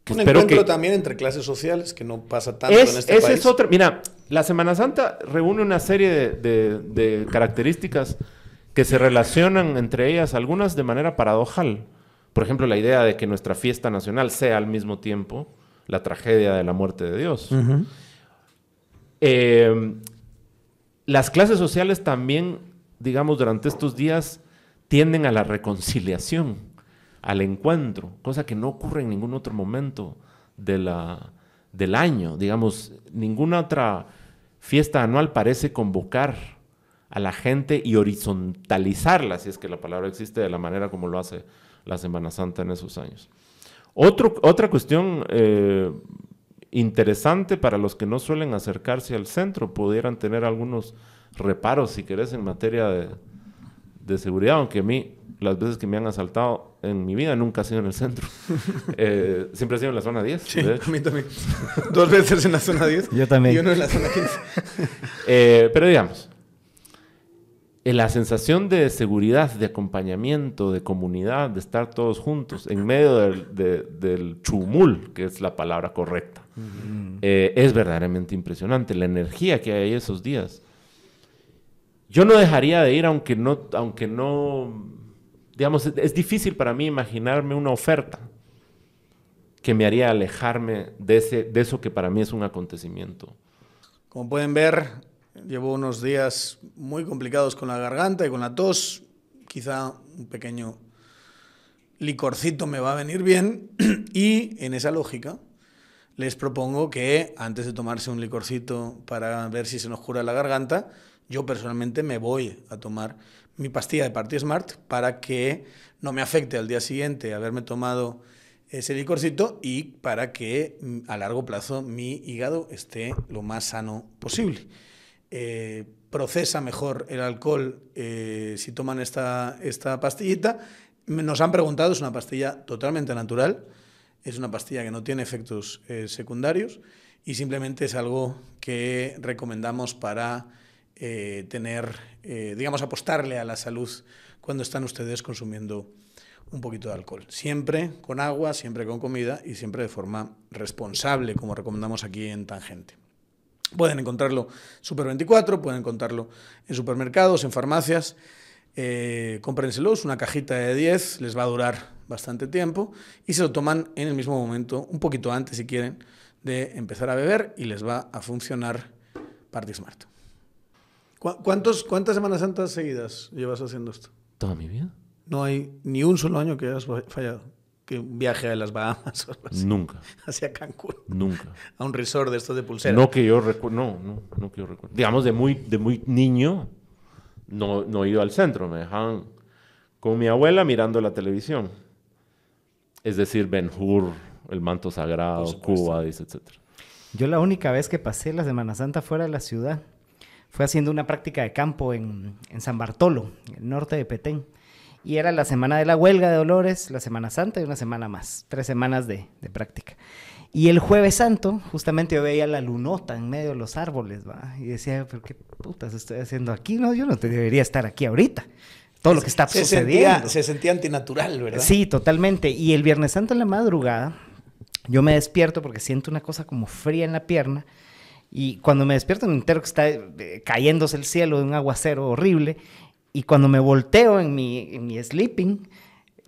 que un encuentro también entre clases sociales, que no pasa tanto en este país. Es otra, mira, la Semana Santa reúne una serie de, características que se relacionan entre ellas, algunas de manera paradojal. Por ejemplo, la idea de que nuestra fiesta nacional sea al mismo tiempo la tragedia de la muerte de Dios. Em, las clases sociales también, digamos, durante estos días tienden a la reconciliación al encuentro, cosa que no ocurre en ningún otro momento de la, del año. Digamos, ninguna otra fiesta anual parece convocar a la gente y horizontalizarla, si es que la palabra existe, de la manera como lo hace la Semana Santa en esos años. otra cuestión eh, interesante para los que no suelen acercarse al centro, pudieran tener algunos reparos, si querés, en materia de, de seguridad, aunque a mí las veces que me han asaltado en mi vida nunca ha sido en el centro. Eh, siempre ha sido en la zona 10. Sí, a mí también. Dos veces en la zona 10. Yo también. Y uno en la zona 15. Eh, pero digamos, la sensación de seguridad, de acompañamiento, de comunidad, de estar todos juntos en medio del, chumul, que es la palabra correcta, eh, es verdaderamente impresionante. La energía que hay esos días yo no dejaría de ir aunque no, aunque no, digamos, es, difícil para mí imaginarme una oferta que me haría alejarme de, de eso que para mí es un acontecimiento. Como pueden ver, llevo unos días muy complicados con la garganta y con la tos. Quizá un pequeño licorcito me va a venir bien. Y en esa lógica, les propongo que antes de tomarse un licorcito para ver si se nos cura la garganta, yo personalmente me voy a tomar mi pastilla de Party Smart para que no me afecte al día siguiente haberme tomado ese licorcito y para que mm, a largo plazo mi hígado esté lo más sano posible. Eh, procesa mejor el alcohol eh, si toman esta, esta pastillita. Nos han preguntado, es una pastilla totalmente natural, es una pastilla que no tiene efectos eh, secundarios y simplemente es algo que recomendamos para eh, tener, eh, digamos, apostarle a la salud cuando están ustedes consumiendo un poquito de alcohol. Siempre con agua, siempre con comida y siempre de forma responsable, como recomendamos aquí en Tangente. Pueden encontrarlo Super24, pueden encontrarlo en supermercados, en farmacias. Eh, una cajita de 10, les va a durar bastante tiempo y se lo toman en el mismo momento, un poquito antes si quieren, de empezar a beber y les va a funcionar Party Smart. ¿Cuántas Semanas Santas seguidas llevas haciendo esto? Toda mi vida. No hay ni un solo año que hayas fallado. Que un viaje a las Bahamas Nunca. Hacia Cancún. Nunca. A un resort de estos de pulsera. No que yo recuerdo. No, que yo Digamos, de muy, de muy niño no, no he ido al centro. Me dejaban con mi abuela mirando la televisión. Es decir, Ben Hur, El Manto Sagrado, Cuba, etc. Yo la única vez que pasé la Semana Santa fuera de la ciudad fue haciendo una práctica de campo en, San Bartolo, en el norte de Petén. Y era la semana de la huelga de Dolores, la Semana Santa y una semana más, tres semanas de, práctica. Y el jueves santo, justamente yo veía la lunota en medio de los árboles, ¿va? Y decía, pero qué putas estoy haciendo aquí, ¿no? Yo no debería estar aquí ahorita. Todo lo que está sucediendo. se sentía antinatural, ¿verdad? Sí, totalmente. Y el viernes santo en la madrugada, yo me despierto porque siento una cosa como fría en la pierna y cuando me despierto me entero que está eh, cayéndose el cielo de un aguacero horrible. Y cuando me volteo en mi, en mi sleeping,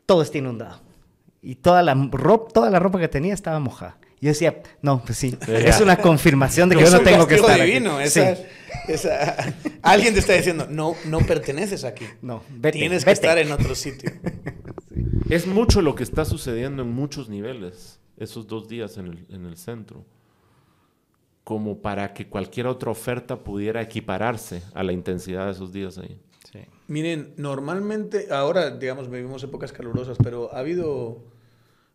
todo está inundado. Y toda la, ropa, toda la ropa que tenía estaba mojada. Yo decía, no, pues sí, es una confirmación de que yo no tengo que estar aquí. alguien te está diciendo, no, no perteneces aquí. No, Tienes que estar en otro sitio. Es mucho lo que está sucediendo en muchos niveles, esos dos días en el, en el centro como para que cualquier otra oferta pudiera equipararse a la intensidad de esos días ahí. Miren, normalmente, ahora digamos vivimos épocas calurosas, pero ha habido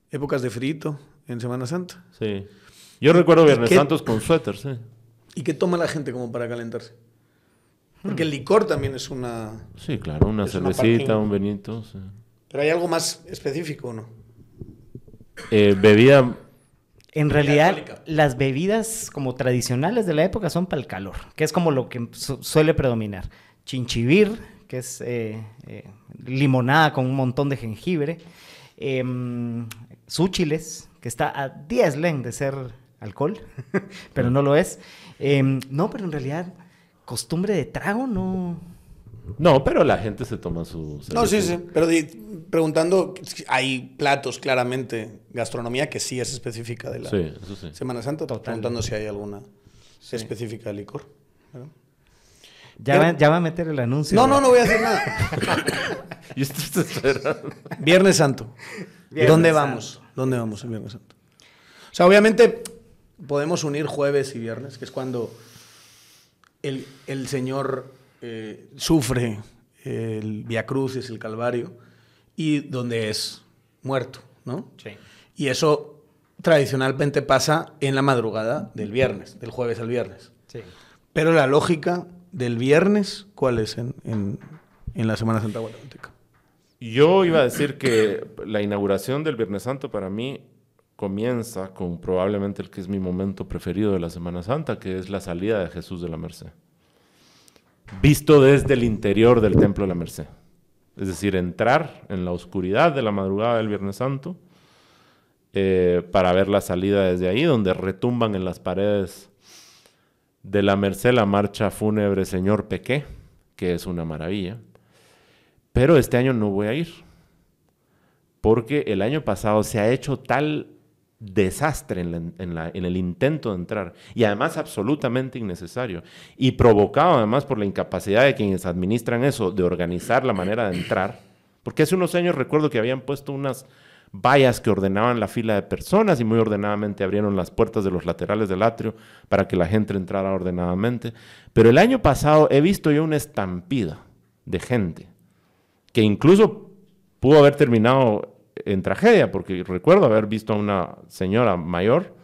épocas de frito en Semana Santa. Sí. Yo recuerdo Viernes Santos con suéter, sí. ¿Y qué toma la gente como para calentarse? Porque hmm. el licor también es una... Sí, claro, una cervecita, un venito. Pero hay algo más específico, ¿no? Eh, bebía... En realidad, las bebidas como tradicionales de la época son para el calor, que es como lo que suele predominar. Chinchivir, que es eh, eh, limonada con un montón de jengibre. Em, Súchiles, que está a 10 len de ser alcohol, pero no lo es. Em, no, pero en realidad, costumbre de trago no no, pero la gente se toma su... No, sí, sí. Pero preguntando, hay platos claramente, gastronomía que sí es específica de la Semana Santa, preguntando si hay alguna específica de licor. Ya, va, a meter el anuncio. No, no, no voy a hacer nada. Yo estoy esperando. Viernes Santo. ¿Dónde vamos? ¿Dónde vamos el Viernes Santo? O sea, obviamente podemos unir jueves y viernes, que es cuando el, el Señor eh, sufre el Via Crucis, el Calvario, y donde es muerto, ¿no? Sí. Y eso tradicionalmente pasa en la madrugada del viernes, del jueves al viernes. Sí. Pero la lógica del viernes, ¿cuál es en, en la Semana Santa Guatemalteca? Yo iba a decir que la inauguración del Viernes Santo para mí comienza con probablemente el que es mi momento preferido de la Semana Santa, que es la salida de Jesús de la Merced visto desde el interior del Templo de la Merced. Es decir, entrar en la oscuridad de la madrugada del Viernes Santo eh, para ver la salida desde ahí, donde retumban en las paredes de la Merced la marcha fúnebre Señor Pequé, que es una maravilla. Pero este año no voy a ir, porque el año pasado se ha hecho tal desastre en, el intento de entrar y además absolutamente innecesario y provocado además por la incapacidad de quienes administran eso de organizar la manera de entrar porque hace unos años recuerdo que habían puesto unas vallas que ordenaban la fila de personas y muy ordenadamente abrieron las puertas de los laterales del atrio para que la gente entrara ordenadamente pero el año pasado he visto yo una estampida de gente que incluso pudo haber terminado en tragedia, porque recuerdo haber visto a una señora mayor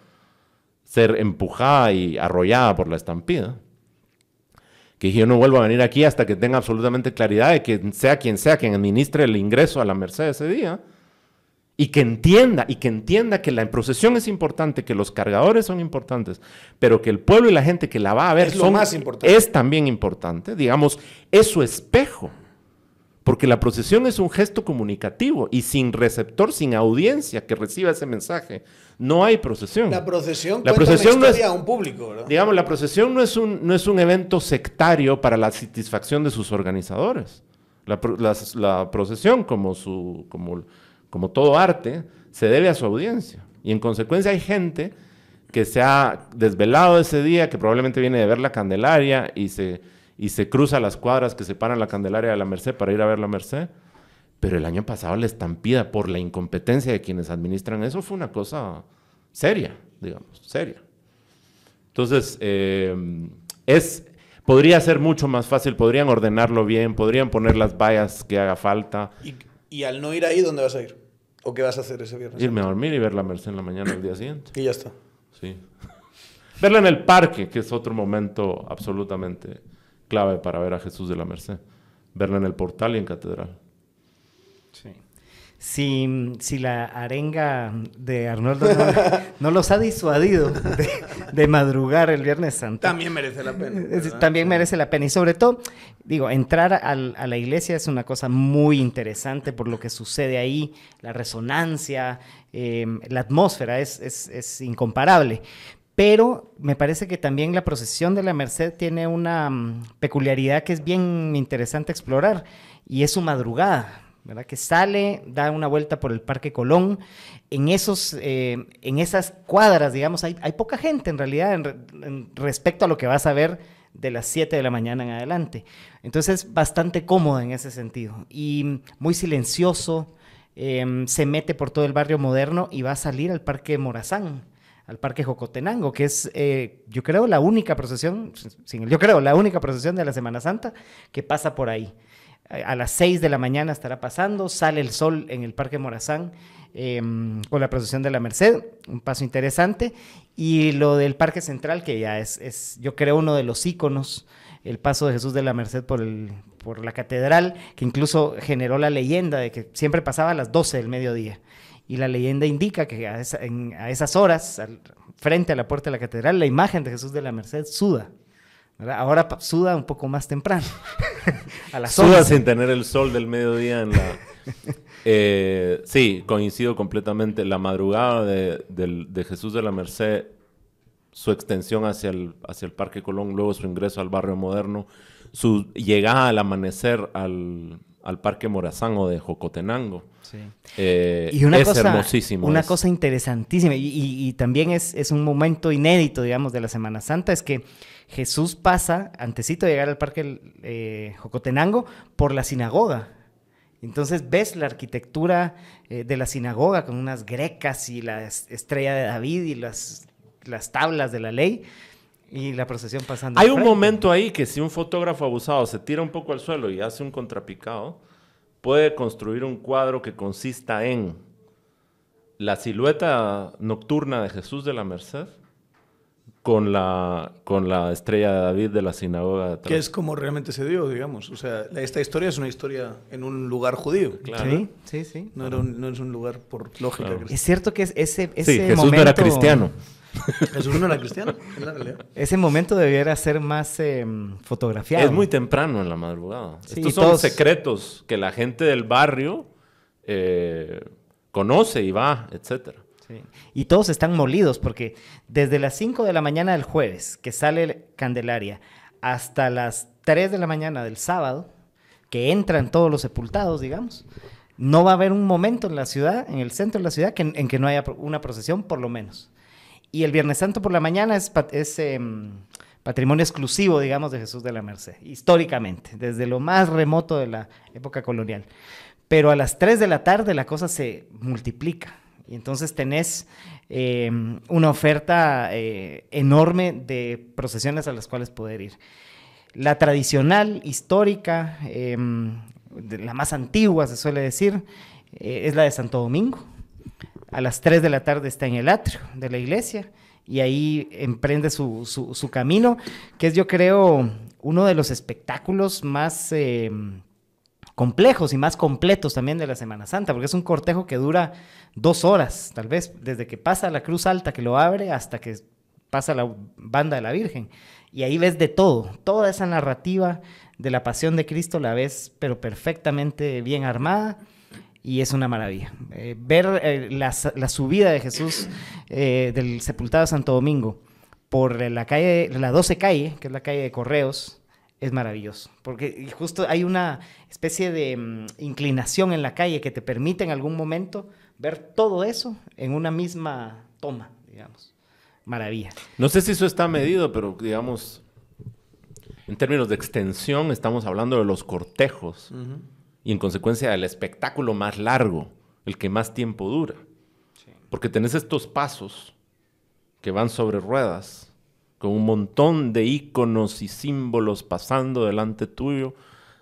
ser empujada y arrollada por la estampida. Que yo no vuelvo a venir aquí hasta que tenga absolutamente claridad de que sea quien sea quien administre el ingreso a la merced ese día y que entienda, y que entienda que la procesión es importante, que los cargadores son importantes, pero que el pueblo y la gente que la va a ver son, más importante. es también importante, digamos, es su espejo. Porque la procesión es un gesto comunicativo y sin receptor, sin audiencia que reciba ese mensaje, no hay procesión. La procesión, la procesión no es a un público, ¿verdad? Digamos, la procesión no es, un, no es un evento sectario para la satisfacción de sus organizadores. La, la procesión, como, su, como, como todo arte, se debe a su audiencia. Y en consecuencia hay gente que se ha desvelado ese día, que probablemente viene de ver la Candelaria y se y se cruza las cuadras que separan la Candelaria de la Merced para ir a ver la Merced. Pero el año pasado la estampida por la incompetencia de quienes administran eso fue una cosa seria, digamos, seria. Entonces, eh, es, podría ser mucho más fácil, podrían ordenarlo bien, podrían poner las vallas que haga falta. ¿Y, al no ir ahí, dónde vas a ir? ¿O qué vas a hacer ese viernes? Irme a dormir y ver la Merced en la mañana del día siguiente. Y ya está. Sí. Verla en el parque, que es otro momento absolutamente clave para ver a Jesús de la Merced. verla en el portal y en catedral. Sí. Si, la arenga de Arnoldo no, los ha disuadido de, madrugar el Viernes Santo. También merece la pena. También merece la pena. Y sobre todo, digo, entrar a la iglesia es una cosa muy interesante por lo que sucede ahí, la resonancia, eh, la atmósfera es, es, es incomparable. Pero me parece que también la procesión de la Merced tiene una mm, peculiaridad que es bien interesante explorar y es su madrugada. ¿verdad? que sale, da una vuelta por el Parque Colón. En, esos, eh, esas cuadras, digamos, hay, poca gente en realidad respecto a lo que vas a ver de las 7 de la mañana en adelante. Entonces, bastante cómoda en ese sentido y muy silencioso. Em, se mete por todo el barrio moderno y va a salir al Parque Morazán al Parque Jocotenango, que es, eh, yo creo, la única procesión, sin, yo creo, la única procesión de la Semana Santa que pasa por ahí. A las 6 de la mañana estará pasando, sale el sol en el Parque Morazán em, con la procesión de la Merced, un paso interesante, y lo del Parque Central, que ya es, yo creo, uno de los íconos, el paso de Jesús de la Merced por, por la catedral, que incluso generó la leyenda de que siempre pasaba a las 12 del mediodía y la leyenda indica que a, esas horas, frente a la puerta de la catedral, la imagen de Jesús de la Merced suda. Ahora suda un poco más temprano. a las suda sin tener el sol del mediodía en la... Eh, sí, coincido completamente. La madrugada de, Jesús de la Merced, su extensión hacia el Parque Colón, luego su ingreso al barrio moderno, su llegada al amanecer al al Parque Morazán o de Jocotenango. Sí. Eh, y es hermosísimo. Una cosa interesantísima, y, también es, un momento inédito, digamos, de la Semana Santa, es que Jesús pasa, antesito de llegar al Parque eh, Jocotenango, por la sinagoga. Entonces ves la arquitectura eh, de la sinagoga con unas grecas y la estrella de David y las, las tablas de la ley. Y la procesión pasando. Hay un momento ahí que si un fotógrafo abusado se tira un poco al suelo y hace un contrapicado, puede construir un cuadro que consista en la silueta nocturna de Jesús de la Merced con la, con la estrella de David de la sinagoga. De que es como realmente se dio, digamos. O sea, esta historia es una historia en un lugar judío. Sí, sí, sí. No, es un lugar por lógica. Es cierto que ese, ese sí, Jesús no era cristiano. Ese momento debiera ser más em, fotografiado. Es muy temprano en la madrugada. Estos son secretos que la gente del barrio eh, conoce y va, etcétera. Y todos están molidos porque desde las 5 de la mañana del jueves, que sale Candelaria, hasta las 3 de la mañana del sábado, que entran todos los sepultados, digamos, no va a haber un momento en la ciudad, en el centro de la ciudad, en que no haya una procesión, por lo menos. Y el Viernes Santo por la mañana es, em, patrimonio exclusivo, digamos, de Jesús de la Merced, históricamente, desde lo más remoto de la época colonial. Pero a las 3 de la tarde la cosa se multiplica. Y entonces tenés em, una oferta eh, enorme de procesiones a las cuales poder ir. La tradicional, histórica, em, la más antigua se suele decir, eh, es la de Santo Domingo, a las 3 de la tarde está en el atrio de la iglesia y ahí emprende su, camino, que es yo creo uno de los espectáculos más em, complejos y más completos también de la Semana Santa, porque es un cortejo que dura dos horas, tal vez, desde que pasa la cruz alta que lo abre hasta que pasa la banda de la Virgen. Y ahí ves de todo, toda esa narrativa de la pasión de Cristo la ves, pero perfectamente bien armada y es una maravilla. Eh, ver eh, la, subida de Jesús eh, del sepultado Santo Domingo por la calle, la 12 calle, que es la calle de Correos, es maravilloso, porque justo hay una especie de mm, inclinación en la calle que te permite en algún momento ver todo eso en una misma toma, digamos. Maravilla. No sé si eso está medido, pero digamos, en términos de extensión, estamos hablando de los cortejos y en consecuencia el espectáculo más largo, el que más tiempo dura. Porque tenés estos pasos que van sobre ruedas, con un montón de íconos y símbolos pasando delante tuyo,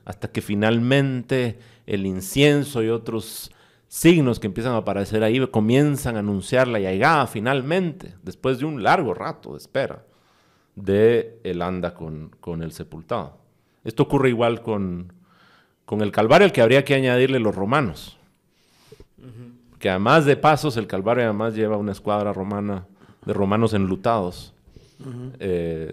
hasta que finalmente el incienso y otros signos que empiezan a aparecer ahí comienzan a anunciar la llegada finalmente, después de un largo rato de espera, de el anda con, con el sepultado. Esto ocurre igual con, con el Calvario el que habría que añadirle los romanos. Que además de pasos, el Calvario además lleva una escuadra romana de romanos enlutados. Eh,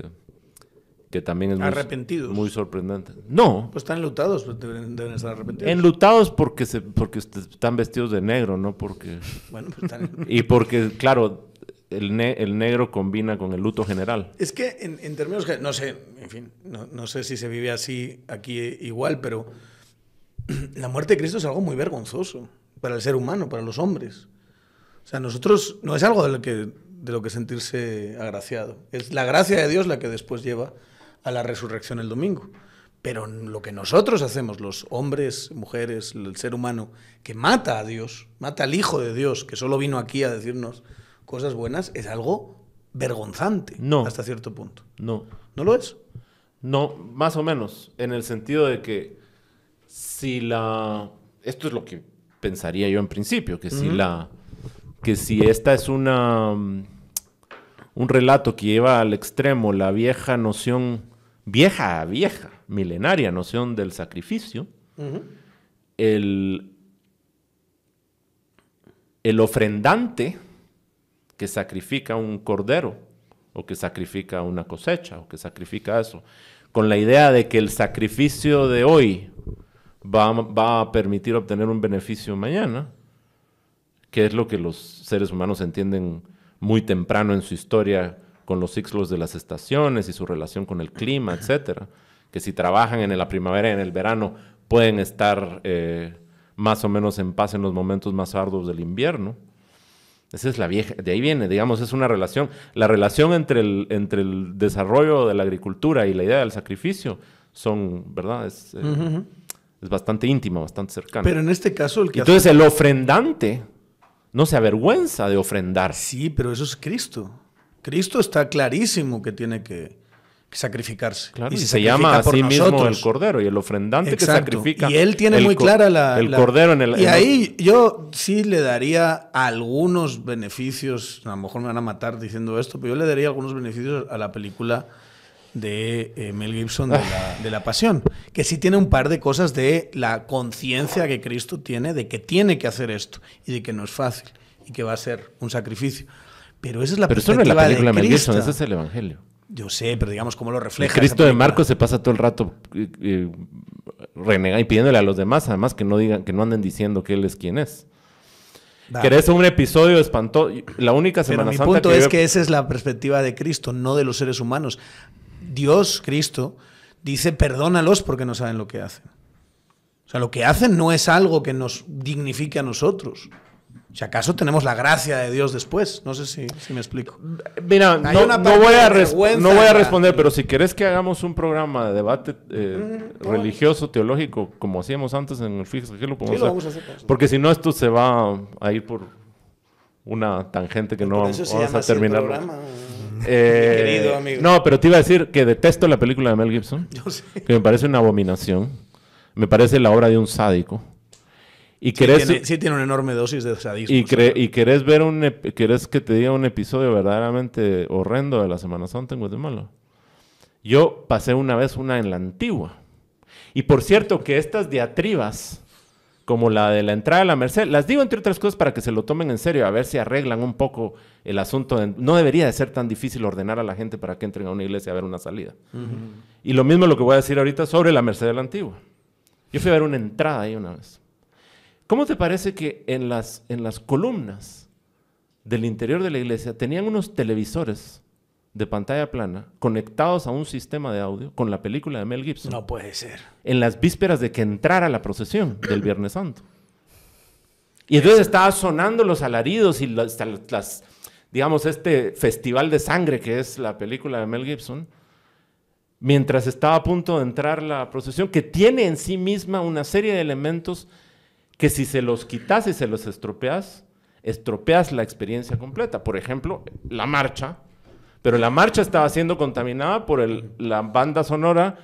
que también es Muy, sorprendente. No. Pues están enlutados, pues deben, estar arrepentidos. Enlutados porque, se, porque están vestidos de negro, ¿no? Porque... Pues y porque, claro, el, negro combina con el luto general. Es que en, términos términos... No sé, en fin, no, sé si se vive así aquí igual, pero la muerte de Cristo es algo muy vergonzoso para el ser humano, para los hombres. O sea, nosotros no es algo de lo que, de lo que sentirse agraciado. Es la gracia de Dios la que después lleva a la resurrección el domingo. Pero lo que nosotros hacemos, los hombres, mujeres, el ser humano, que mata a Dios, mata al Hijo de Dios, que solo vino aquí a decirnos cosas buenas, es algo vergonzante hasta cierto punto. No. ¿No lo es? No, más o menos, en el sentido de que si la... Esto es lo que pensaría yo en principio, que si la... Que si esta es una... Mm, un relato que lleva al extremo la vieja noción, vieja, vieja, milenaria noción del sacrificio, el, el ofrendante que sacrifica un cordero o que sacrifica una cosecha o que sacrifica eso, con la idea de que el sacrificio de hoy va, a permitir obtener un beneficio mañana, que es lo que los seres humanos entienden muy temprano en su historia con los ciclos de las estaciones y su relación con el clima, etcétera. Que si trabajan en la primavera y en el verano pueden estar eh, más o menos en paz en los momentos más arduos del invierno. Esa es la vieja, de ahí viene, digamos, es una relación. La relación entre el, entre el desarrollo de la agricultura y la idea del sacrificio son, ¿verdad? Eh, es bastante íntimo, bastante cercano. Pero en este caso el que... Entonces el ofrendante no se avergüenza de ofrendar. Sí, pero eso es Cristo. Cristo está clarísimo que tiene que, sacrificarse. y, se, llama a sí mismo el cordero y el ofrendante que sacrifica. Y él tiene muy clara la. El cordero en el. Y ahí yo sí le daría algunos beneficios. A lo mejor me van a matar diciendo esto, pero yo le daría algunos beneficios a la película de eh, Mel Gibson de la, Pasión, que sí tiene un par de cosas de la conciencia que Cristo tiene de que tiene que hacer esto y de que no es fácil y que va a ser un sacrificio. Pero esa es la pero perspectiva eso no es la película de, Mel Gibson, ese es el Evangelio. Yo sé, pero digamos cómo lo refleja. El Cristo de Marcos se pasa todo el rato eh, eh, renegando y pidiéndole a los demás, además que no digan, que no anden diciendo que él es quien es. Que ¿Querés un episodio espantoso? La única Semana Pero mi punto es que esa es la perspectiva de Cristo, no de los seres humanos. Dios, Cristo, dice, perdónalos porque no saben lo que hacen. O sea, lo que hacen no es algo que nos dignifique a nosotros. Si acaso tenemos la gracia de Dios después. No sé si, me explico. Mira, no, voy a responder, pero si querés que hagamos un programa de debate eh, mm, religioso, teológico, como hacíamos antes en el Fix, ¿qué lo podemos Porque si no, esto se va a ir por una tangente que no vamos a terminar. Eh, no, pero te iba a decir que detesto la película de Mel Gibson. Que me parece una abominación. Me parece la obra de un sádico. Y sí, tiene, sí tiene una enorme dosis de sadismo. Y, querés ver un querés que te diga un episodio verdaderamente horrendo de la Semana Santa en Guatemala. Yo pasé una vez una en la antigua. Y por cierto que estas diatribas como la de la entrada de la Merced. Las digo entre otras cosas para que se lo tomen en serio, a ver si arreglan un poco el asunto. no debería de ser tan difícil ordenar a la gente para que entren a una iglesia a ver una salida. Y lo mismo lo que voy a decir ahorita sobre la Merced de la Antigua. Yo fui a ver una entrada ahí una vez. ¿Cómo te parece que en las, en las columnas del interior de la iglesia tenían unos televisores de pantalla plana conectados a un sistema de audio con la película de Mel Gibson. No puede ser. En las vísperas de que entrara la procesión del Viernes Santo. Y entonces estaba sonando los alaridos y las, digamos, este festival de sangre que es la película de Mel Gibson, mientras estaba a punto de entrar la procesión, que tiene en sí misma una serie de elementos que si se los quitas y se los estropeas, estropeas la experiencia completa. Por ejemplo, la marcha pero la marcha estaba siendo contaminada por el, la banda sonora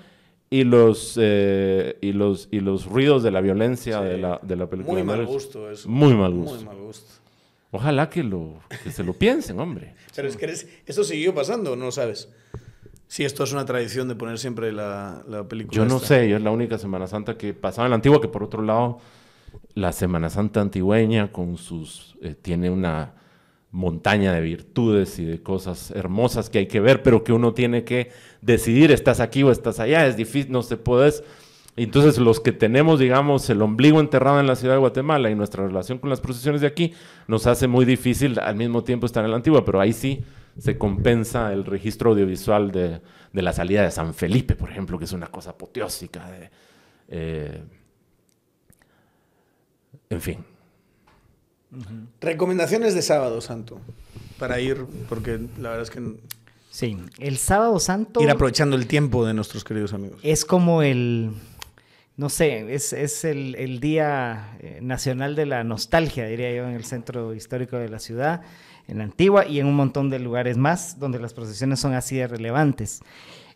y los, eh, y, los, y los ruidos de la violencia de, la, película. Muy mal gusto eso. Muy mal gusto. Muy mal gusto. Ojalá que, se lo piensen, hombre. Pero es que esto siguió pasando, no lo sabes. Si esto es una tradición de poner siempre la, película. Yo no sé, yo es la única Semana Santa que pasaba en la antigua, que por otro lado, la Semana Santa antigüeña con sus. Eh, tiene una montaña de virtudes y de cosas hermosas que hay que ver, pero que uno tiene que decidir, estás aquí o estás allá, es difícil, no se puedes. Entonces los que tenemos, digamos, el ombligo enterrado en la ciudad de Guatemala y nuestra relación con las procesiones de aquí, nos hace muy difícil al mismo tiempo estar en la antigua, pero ahí sí se compensa el registro audiovisual de, la salida de San Felipe, por ejemplo, que es una cosa apoteósica. De, eh, en fin, Recomendaciones de sábado santo para ir, porque la verdad es que... Sí, el sábado santo... Ir aprovechando el tiempo de nuestros queridos amigos. Es como el... No sé, es, el, Día eh, Nacional de la Nostalgia, diría yo, en el centro histórico de la ciudad, en la antigua y en un montón de lugares más donde las procesiones son así de relevantes.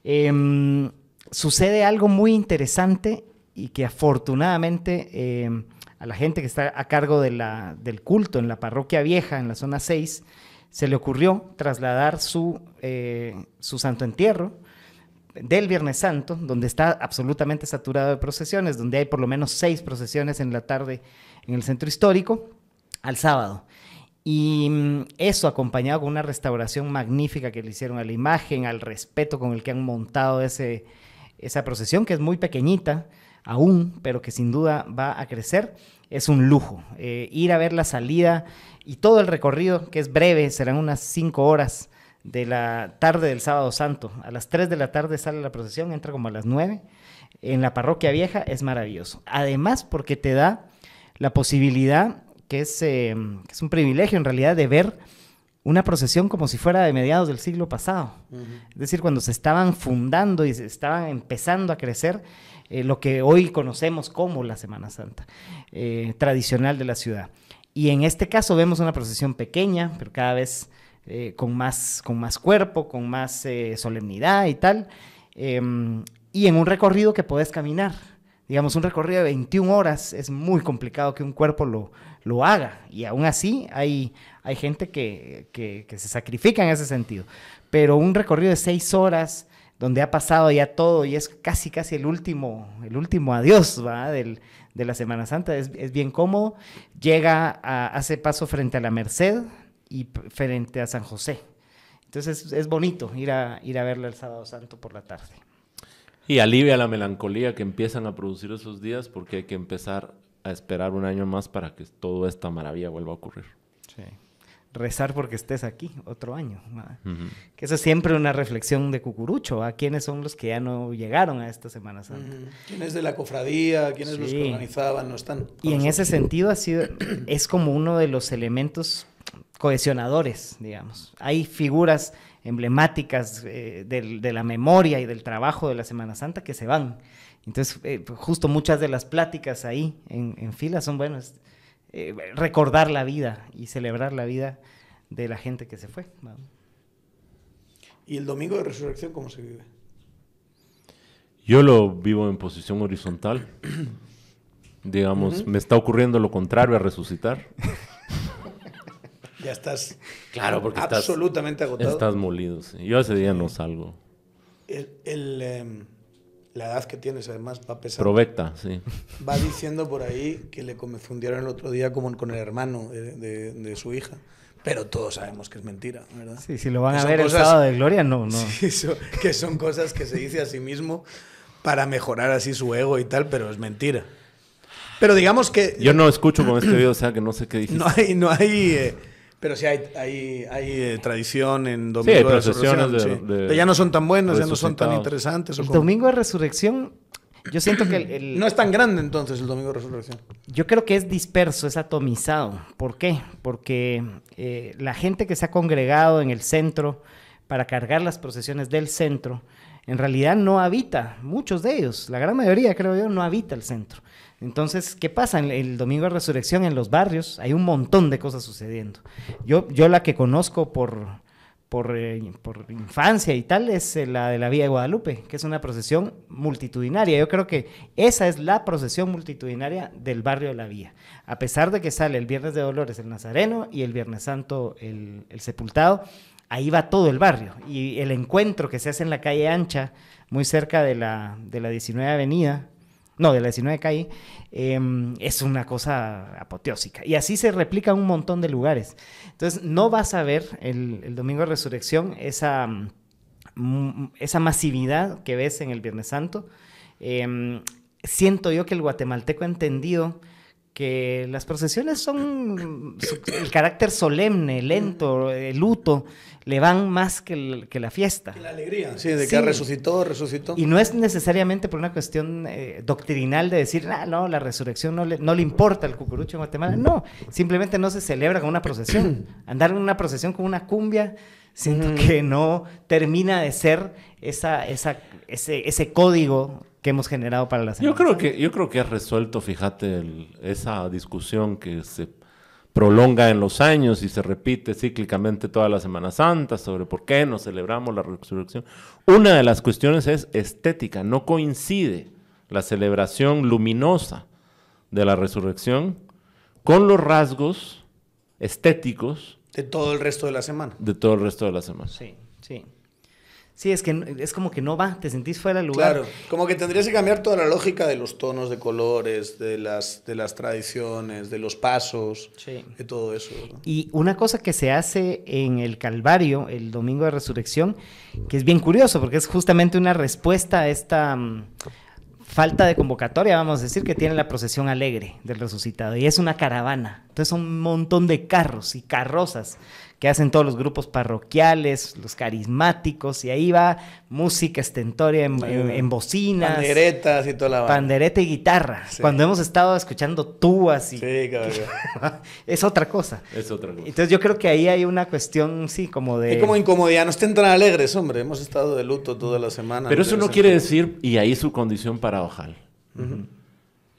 Em, sucede algo muy interesante y que afortunadamente... Em, a la gente que está a cargo del culto en la parroquia vieja, en la zona 6, se le ocurrió trasladar eh, su, santo entierro del Viernes Santo, donde está absolutamente saturado de procesiones, donde hay por lo menos seis procesiones en la tarde en el centro histórico, al sábado. Y mm, eso acompañado con una restauración magnífica que le hicieron a la imagen, al respeto con el que han montado esa procesión, que es muy pequeñita, aún, pero que sin duda va a crecer, es un lujo. Eh, ir a ver la salida y todo el recorrido, que es breve, serán unas cinco horas de la tarde del sábado santo. A las tres de la tarde sale la procesión, entra como a las nueve. en la parroquia vieja, es maravilloso. Además, porque te da la posibilidad, que es, eh, un privilegio en realidad, de ver una procesión como si fuera de mediados del siglo pasado. Es decir, cuando se estaban fundando y se estaban empezando a crecer eh, lo que hoy conocemos como la Semana Santa eh, tradicional de la ciudad. Y en este caso vemos una procesión pequeña, pero cada vez eh, con, más, con más cuerpo, con más solemnidad y tal, em, y en un recorrido que podés caminar. Digamos, un recorrido de 21 horas es muy complicado que un cuerpo lo, haga. Y aún así hay, gente que, que, que se sacrifica en ese sentido. Pero un recorrido de 6 horas, donde ha pasado ya todo y es casi, casi el último, el último adiós ¿va? Del, de la Semana Santa. Es, bien cómodo. Llega, a, hace paso frente a la Merced y frente a San José. Entonces es, bonito ir a, ir a verla el sábado santo por la tarde. Y alivia la melancolía que empiezan a producir esos días porque hay que empezar a esperar un año más para que toda esta maravilla vuelva a ocurrir. Sí rezar porque estés aquí otro año. Que eso es siempre una reflexión de cucurucho, a quiénes son los que ya no llegaron a esta Semana Santa. ¿Quiénes de la cofradía, quiénes los que organizaban no están? Y en ese sentido ha sido, es como uno de los elementos cohesionadores, digamos. Hay figuras emblemáticas eh, de la memoria y del trabajo de la Semana Santa que se van. Entonces, eh, pues, justo muchas de las pláticas ahí en, en fila son, buenas. Eh, recordar la vida y celebrar la vida de la gente que se fue. ¿Y el domingo de resurrección cómo se vive? Yo lo vivo en posición horizontal. Digamos, me está ocurriendo lo contrario a resucitar. ya estás claro, porque absolutamente agotado. Estás molido. Yo ese día no salgo. El, em, la edad que tienes, además va pesar Provecta, sí. Va diciendo por ahí que le confundieron el otro día como con el hermano de, su hija. Pero todos sabemos que es mentira, ¿verdad? Sí, si lo van a ver el sábado de gloria, no, no. Sí, que son cosas que se dice a sí mismo para mejorar así su ego y tal, pero es mentira. Pero digamos que... Yo no escucho con este video, o sea que no sé qué dijiste. No hay, eh, pero si hay, hay, tradición en Domingo de Resurrección. ya no son tan buenos, ya no son tan interesantes. el Domingo de Resurrección, yo siento que... no es tan grande entonces el Domingo de Resurrección. Yo creo que es disperso, es atomizado. ¿Por qué? Porque eh, la gente que se ha congregado en el centro para cargar las procesiones del centro, en realidad no habita, muchos de ellos, la gran mayoría creo yo, no habita el centro. Entonces, ¿qué pasa? El, domingo de resurrección en los barrios hay un montón de cosas sucediendo. Yo, yo la que conozco por, por, eh, por, infancia y tal es eh, la de la Vía de Guadalupe, que es una procesión multitudinaria. Yo creo que esa es la procesión multitudinaria del barrio de la Vía. A pesar de que sale el Viernes de Dolores el Nazareno y el Viernes Santo el, Sepultado, ahí va todo el barrio. Y el encuentro que se hace en la calle Ancha, muy cerca de la, de la 19 Avenida, no, de la 19 caí, em, es una cosa apoteósica. Y así se replica en un montón de lugares. Entonces, no vas a ver el, domingo de resurrección esa, mm, esa masividad que ves en el Viernes Santo. Em, siento yo que el guatemalteco ha entendido que las procesiones son el carácter solemne, lento, el eh, luto, le van más que, que la fiesta. la alegría, sí, de que resucitó, resucitó. Y no es necesariamente por una cuestión eh, doctrinal de decir, ah, no, la resurrección no le, no le importa al cucurucho en Guatemala. No, simplemente no se celebra con una procesión. Andar en una procesión con una cumbia, siento que no termina de ser esa, esa, ese, ese código que hemos generado para la semana. Yo creo que, yo creo que has resuelto, fíjate, esa discusión que se prolonga en los años y se repite cíclicamente toda la Semana Santa sobre por qué nos celebramos la resurrección. Una de las cuestiones es estética, no coincide la celebración luminosa de la resurrección con los rasgos estéticos de todo el resto de la semana. De todo el resto de la semana. Sí, sí. Sí, es que es como que no va, te sentís fuera del lugar. Claro, como que tendrías que cambiar toda la lógica de los tonos de colores, de las, de las tradiciones, de los pasos, de todo eso. Y una cosa que se hace en el Calvario, el Domingo de Resurrección, que es bien curioso, porque es justamente una respuesta a esta mm, falta de convocatoria, vamos a decir, que tiene la procesión alegre del resucitado. Y es una caravana. Entonces un montón de carros y carrozas que hacen todos los grupos parroquiales, los carismáticos, y ahí va música estentoria en, bocinas. Panderetas y toda la banda. Pandereta y guitarra. Cuando hemos estado escuchando tú así. Sí, cabrón. es otra cosa. Es otra cosa. Entonces yo creo que ahí hay una cuestión, sí, como de... Es como incomodidad, no estén tan alegres, hombre, hemos estado de luto toda la semana. Pero eso no quiere decir, y ahí su condición para ojal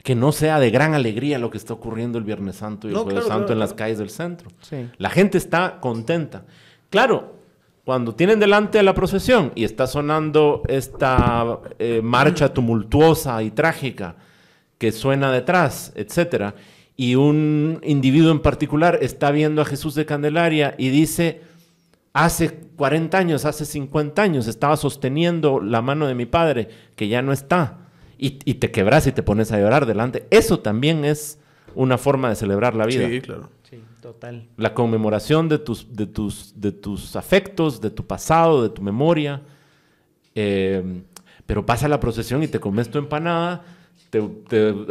que no sea de gran alegría lo que está ocurriendo el Viernes Santo y el Jueves Santo en las calles del centro. La gente está contenta. Claro, cuando tienen delante la procesión y está sonando esta eh, marcha mm. tumultuosa y trágica que suena detrás, etcétera, y un individuo en particular está viendo a Jesús de Candelaria y dice, hace 40 años, hace 50 años estaba sosteniendo la mano de mi padre, que ya no está y, te quebras y te pones a llorar delante. Eso también es una forma de celebrar la vida. Sí, claro. Sí, total. La conmemoración de tus, de tus, de tus afectos, de tu pasado, de tu memoria. Eh, pero pasa la procesión y te comes tu empanada, te,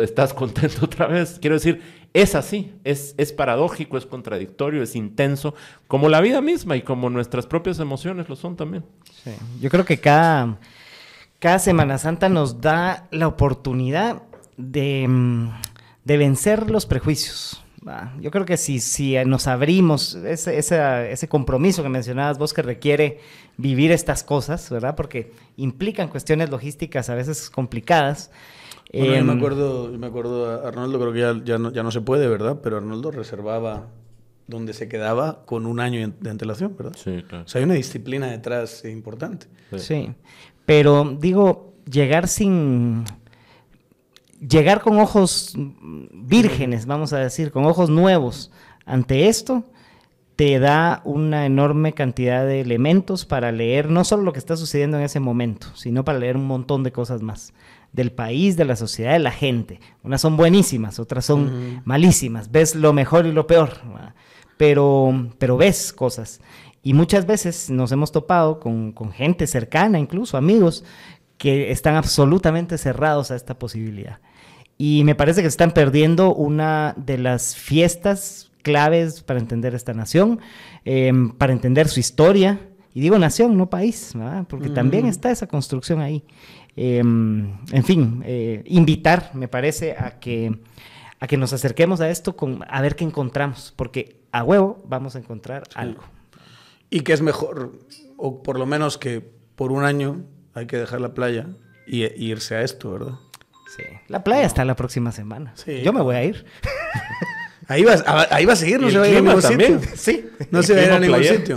estás contento otra vez. Quiero decir, es así, es, es paradójico, es contradictorio, es intenso, como la vida misma y como nuestras propias emociones lo son también. Sí. Yo creo que cada cada Semana Santa nos da la oportunidad de, mm, vencer los prejuicios. Yo creo que si, si eh, nos abrimos, ese, ese, compromiso que mencionabas vos que requiere vivir estas cosas, ¿verdad? Porque implican cuestiones logísticas a veces complicadas. Em, yo me acuerdo, me Arnoldo, creo que ya, ya, no, se puede, ¿verdad? Pero Arnoldo reservaba donde se quedaba con un año de antelación, ¿verdad? Sí, claro. O sea, hay una disciplina detrás importante. sí. Pero digo, llegar sin... Llegar con ojos vírgenes, vamos a decir, con ojos nuevos ante esto, te da una enorme cantidad de elementos para leer no solo lo que está sucediendo en ese momento, sino para leer un montón de cosas más del país, de la sociedad, de la gente. Unas son buenísimas, otras son malísimas. Ves lo mejor y lo peor, pero, pero ves cosas. Y muchas veces nos hemos topado con, gente cercana, incluso amigos, que están absolutamente cerrados a esta posibilidad. Y me parece que se están perdiendo una de las fiestas claves para entender esta nación, em, para entender su historia. Y digo nación, no país, ¿verdad? porque mm. también está esa construcción ahí. Em, en fin, eh, invitar, me parece, a que, a que nos acerquemos a esto, con, a ver qué encontramos, porque a huevo vamos a encontrar algo y que es mejor, o por lo menos que por un año hay que dejar la playa y, irse a esto, ¿verdad? Sí. La playa está la próxima semana. Yo me voy a ir. Ahí ah, va, a seguir, no se va a ir a ningún sitio. Sí. No se va a ir a ningún sitio.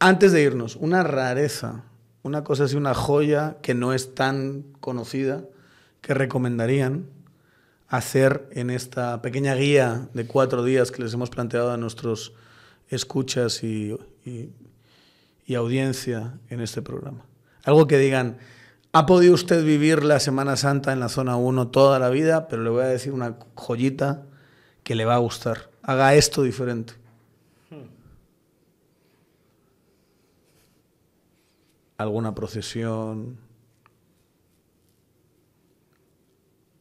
Antes de irnos, una rareza, una cosa así, una joya que no es tan conocida, que recomendarían hacer en esta pequeña guía de cuatro días que les hemos planteado a nuestros escuchas y, audiencia en este programa. Algo que digan, ha podido usted vivir la Semana Santa en la zona 1 toda la vida, pero le voy a decir una joyita que le va a gustar. Haga esto diferente. alguna procesión,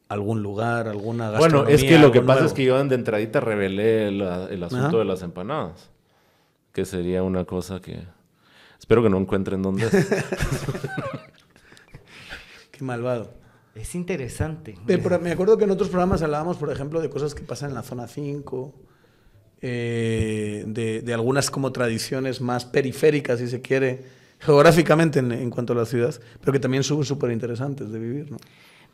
algún lugar, alguna gastronomía. Bueno, es que lo que pasa es que yo de entradita revelé el, asunto de las empanadas que sería una cosa que espero que no encuentren dónde. Qué malvado. Es interesante. me acuerdo que en otros programas hablábamos, por ejemplo, de cosas que pasan en la zona 5, eh, de, algunas como tradiciones más periféricas, si se quiere, geográficamente en, cuanto a las ciudad, pero que también son súper interesantes de vivir.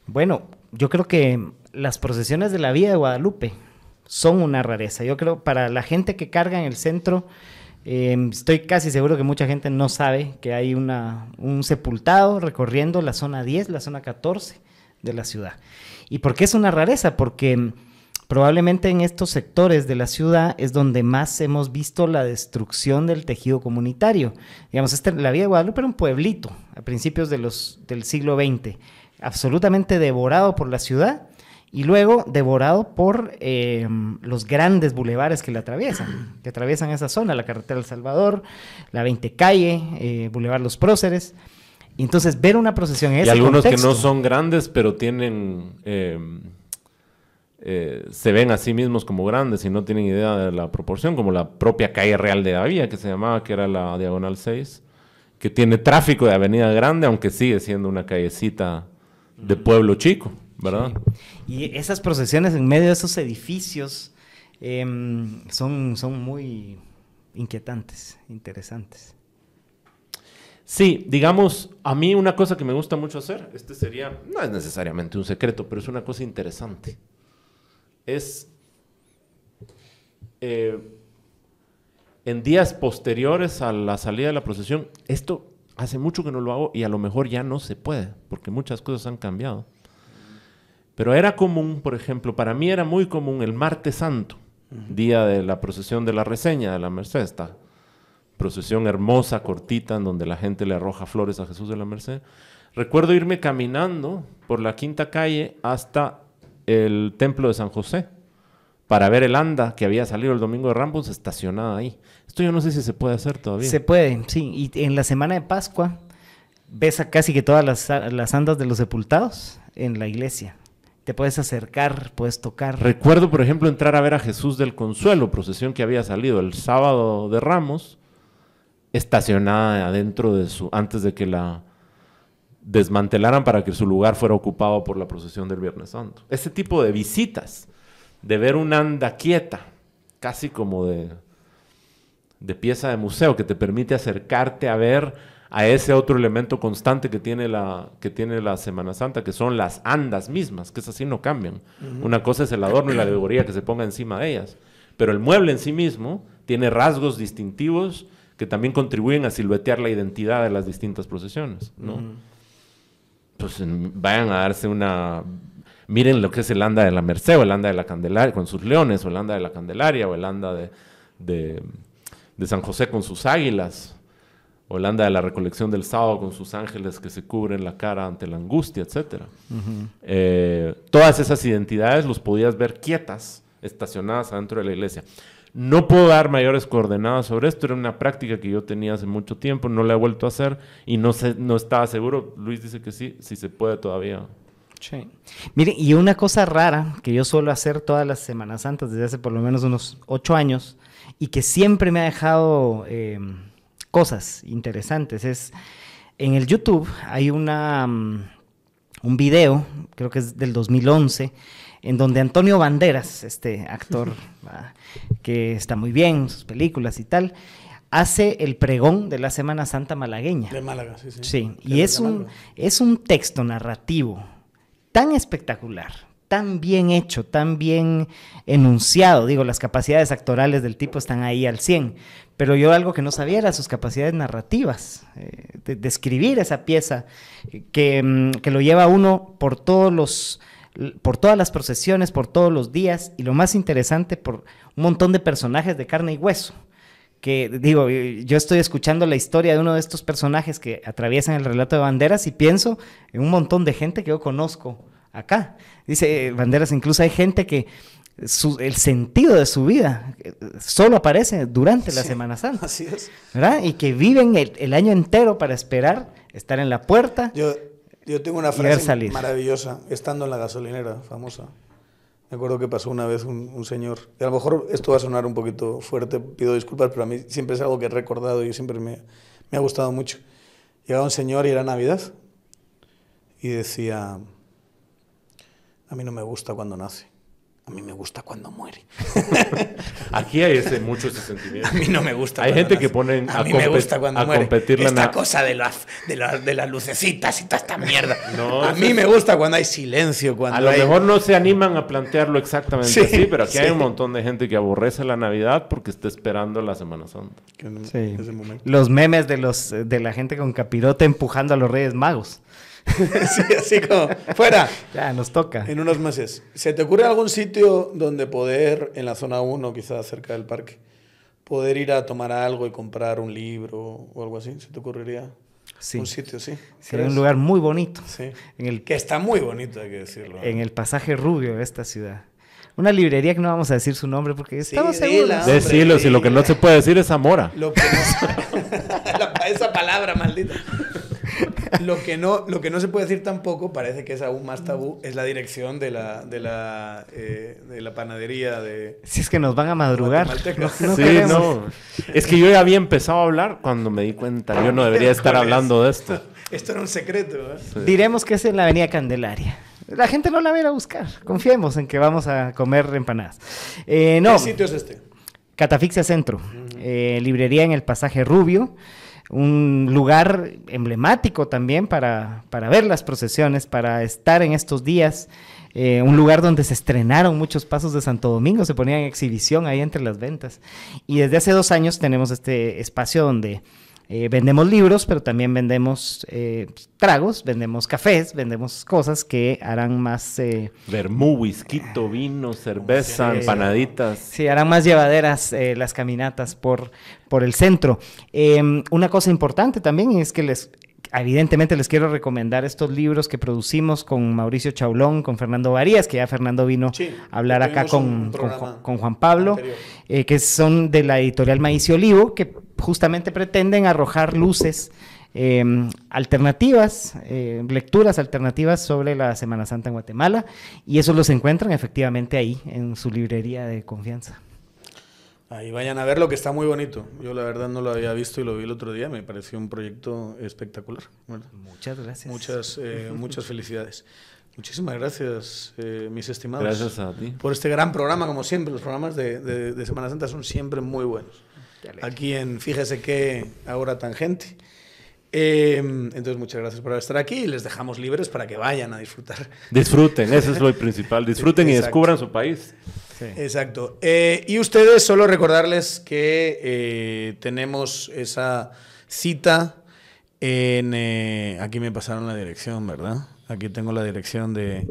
Bueno, yo creo que las procesiones de la Vía de Guadalupe son una rareza. Yo creo para la gente que carga en el centro, Em, estoy casi seguro que mucha gente no sabe que hay un sepultado recorriendo la zona 10, la zona 14 de la ciudad. ¿Y por qué es una rareza? Porque em, probablemente en estos sectores de la ciudad es donde más hemos visto la destrucción del tejido comunitario. Digamos, la Vía de Guadalupe era un pueblito a principios del siglo XX, absolutamente devorado por la ciudad y luego devorado por eh, los grandes bulevares que le atraviesan, que atraviesan esa zona, la carretera El Salvador, la 20 Calle, eh, Boulevard Los Próceres. entonces ver una procesión en y algunos que no son grandes, pero tienen... Eh, eh, se ven a sí mismos como grandes y no tienen idea de la proporción, como la propia calle real de Davía, que se llamaba, que era la Diagonal 6, que tiene tráfico de avenida grande, aunque sigue siendo una callecita de pueblo chico. ¿verdad? Y esas procesiones en medio de esos edificios em, son, son muy inquietantes, interesantes. Sí, digamos, a mí una cosa que me gusta mucho hacer, este sería, no es necesariamente un secreto, pero es una cosa interesante, es eh, en días posteriores a la salida de la procesión, esto hace mucho que no lo hago y a lo mejor ya no se puede, porque muchas cosas han cambiado. Pero era común, por ejemplo, para mí era muy común el martes santo, día de la procesión de la reseña de la Merced, esta procesión hermosa, cortita, en donde la gente le arroja flores a Jesús de la Merced. Recuerdo irme caminando por la quinta calle hasta el templo de San José para ver el anda que había salido el domingo de Rambos estacionada ahí. Esto yo no sé si se puede hacer todavía. Se puede, sí. Y en la semana de Pascua ves casi que todas las andas de los sepultados en la iglesia te puedes acercar, puedes tocar. Recuerdo, por ejemplo, entrar a ver a Jesús del Consuelo, procesión que había salido el sábado de Ramos, estacionada adentro de su, antes de que la desmantelaran para que su lugar fuera ocupado por la procesión del Viernes Santo. Ese tipo de visitas, de ver una anda quieta, casi como de, de pieza de museo, que te permite acercarte a ver a ese otro elemento constante que tiene la, que tiene la Semana Santa, que son las andas mismas, que es así no cambian. Una cosa es el adorno y la alegoría que se ponga encima de ellas, pero el mueble en sí mismo tiene rasgos distintivos que también contribuyen a siluetear la identidad de las distintas procesiones, ¿no? Pues vayan a darse una miren lo que es el anda de la Merced o el anda de la Candelaria con sus leones o el anda de la Candelaria o el anda de San José con sus águilas Holanda de la recolección del sábado con sus ángeles que se cubren la cara ante la angustia, etc. Eh, todas esas identidades los podías ver quietas, estacionadas adentro de la iglesia. No puedo dar mayores coordenadas sobre esto, era una práctica que yo tenía hace mucho tiempo, no la he vuelto a hacer y no, sé, no estaba seguro. Luis dice que sí, si se puede todavía. Sí. Miren, y una cosa rara que yo suelo hacer todas las Semanas Santas desde hace por lo menos unos ocho años y que siempre me ha dejado... Em, cosas interesantes es, en el YouTube hay una, mm, un video, creo que es del 2011, en donde Antonio Banderas, este actor que está muy bien, sus películas y tal, hace el pregón de la Semana Santa malagueña. De Málaga, sí, sí. Sí, y es un, es un texto narrativo tan espectacular, tan bien hecho, tan bien enunciado. Digo, las capacidades actorales del tipo están ahí al 100, pero yo algo que no sabía era sus capacidades narrativas, eh, de, describir esa pieza eh, mm, que, lo lleva uno por todos los por todas las procesiones, por todos los días y lo más interesante por un montón de personajes de carne y hueso que digo, eh, yo estoy escuchando la historia de uno de estos personajes que atraviesan el relato de Banderas y pienso en un montón de gente que yo conozco acá. Dice Banderas, incluso hay gente que el sentido de su vida eh, solo aparece durante la Semana Santa. Así es. ¿Verdad? Y que viven el, año entero para esperar estar en la puerta. Yo, tengo una frase maravillosa, estando en la gasolinera, famosa. Me acuerdo que pasó una vez un, señor, y a lo mejor esto va a sonar un poquito fuerte, pido disculpas, pero a mí siempre es algo que he recordado y siempre me, me ha gustado mucho. Llegaba un señor y era Navidad, y decía, a mí no me gusta cuando nace a mí me gusta cuando muere. Aquí hay ese, mucho ese sentimiento. A mí no me gusta. Hay gente que pone a, a mí me gusta cuando muere. Esta cosa de las, de, las, de las lucecitas y toda esta mierda. a mí me gusta cuando hay silencio. a lo mejor no se animan a plantearlo exactamente así, pero aquí hay un montón de gente que aborrece la Navidad porque está esperando la Semana Santa. Sí. los memes de, los, de la gente con capirote empujando a los Reyes Magos. sí, así como, fuera. Ya, nos toca. En unos meses. ¿Se te ocurre algún sitio donde poder, en la zona 1, quizás cerca del parque, poder ir a tomar algo y comprar un libro o algo así? ¿Se te ocurriría? Sí. Un sitio, sí. Sería un lugar muy bonito. Sí. En el, que está muy bonito, hay que decirlo. En el pasaje rubio de esta ciudad. Una librería que no vamos a decir su nombre porque estamos sí, seguros. Decirlo, si lo que no se puede decir es Zamora. Lo que no, esa palabra maldita lo, que no, lo que no se puede decir tampoco, parece que es aún más tabú, es la dirección de la, de la, eh, de la panadería de... Si es que nos van a madrugar. Es que yo ya había empezado a hablar cuando me di cuenta. Yo no debería estar hablando de esto. Esto era un secreto. ¿eh? Diremos que es en la Avenida Candelaria. La gente no la va a ir a buscar. Confiemos en que vamos a comer empanadas. Eh, no. ¿Qué sitio es este? Catafixia Centro. librería en el pasaje Rubio un lugar emblemático también para, ver las procesiones, para estar en estos días. Eh, un lugar donde se estrenaron muchos pasos de Santo Domingo, se ponían en exhibición ahí entre las ventas. Y desde hace dos años tenemos este espacio donde eh, vendemos libros, pero también vendemos eh, tragos, vendemos cafés, vendemos cosas que harán más... Eh, Vermú, whisky, vino, cerveza, empanaditas. Sí, harán más llevaderas eh, las caminatas por, por el centro. una cosa importante también es que les evidentemente les quiero recomendar estos libros que producimos con Mauricio Chaulón, con Fernando Varías, que ya Fernando vino a hablar acá con, Juan, Pablo, eh, que son de la editorial Maíz y Olivo, que justamente pretenden arrojar luces. Em, alternativas, em, lecturas alternativas sobre la Semana Santa en Guatemala y esos los encuentran efectivamente ahí en su librería de confianza. Ahí vayan a verlo, que está muy bonito. Yo la verdad no lo había visto y lo vi el otro día. Me pareció un proyecto espectacular. muchas gracias. Muchas, eh, muchas felicidades. Muchísimas gracias, eh, mis estimados. Gracias a ti. Por este gran programa, como siempre. Los programas de, Semana Santa son siempre muy buenos. Aquí en Fíjese Qué, ahora gente. Em, entonces, muchas gracias por estar aquí y les dejamos libres para que vayan a disfrutar. Disfruten, eso es lo principal. Disfruten y descubran su país. Exacto. Eh, y ustedes, solo recordarles que eh, tenemos esa cita en. Eh, aquí me pasaron la dirección, ¿verdad? Aquí tengo la dirección de,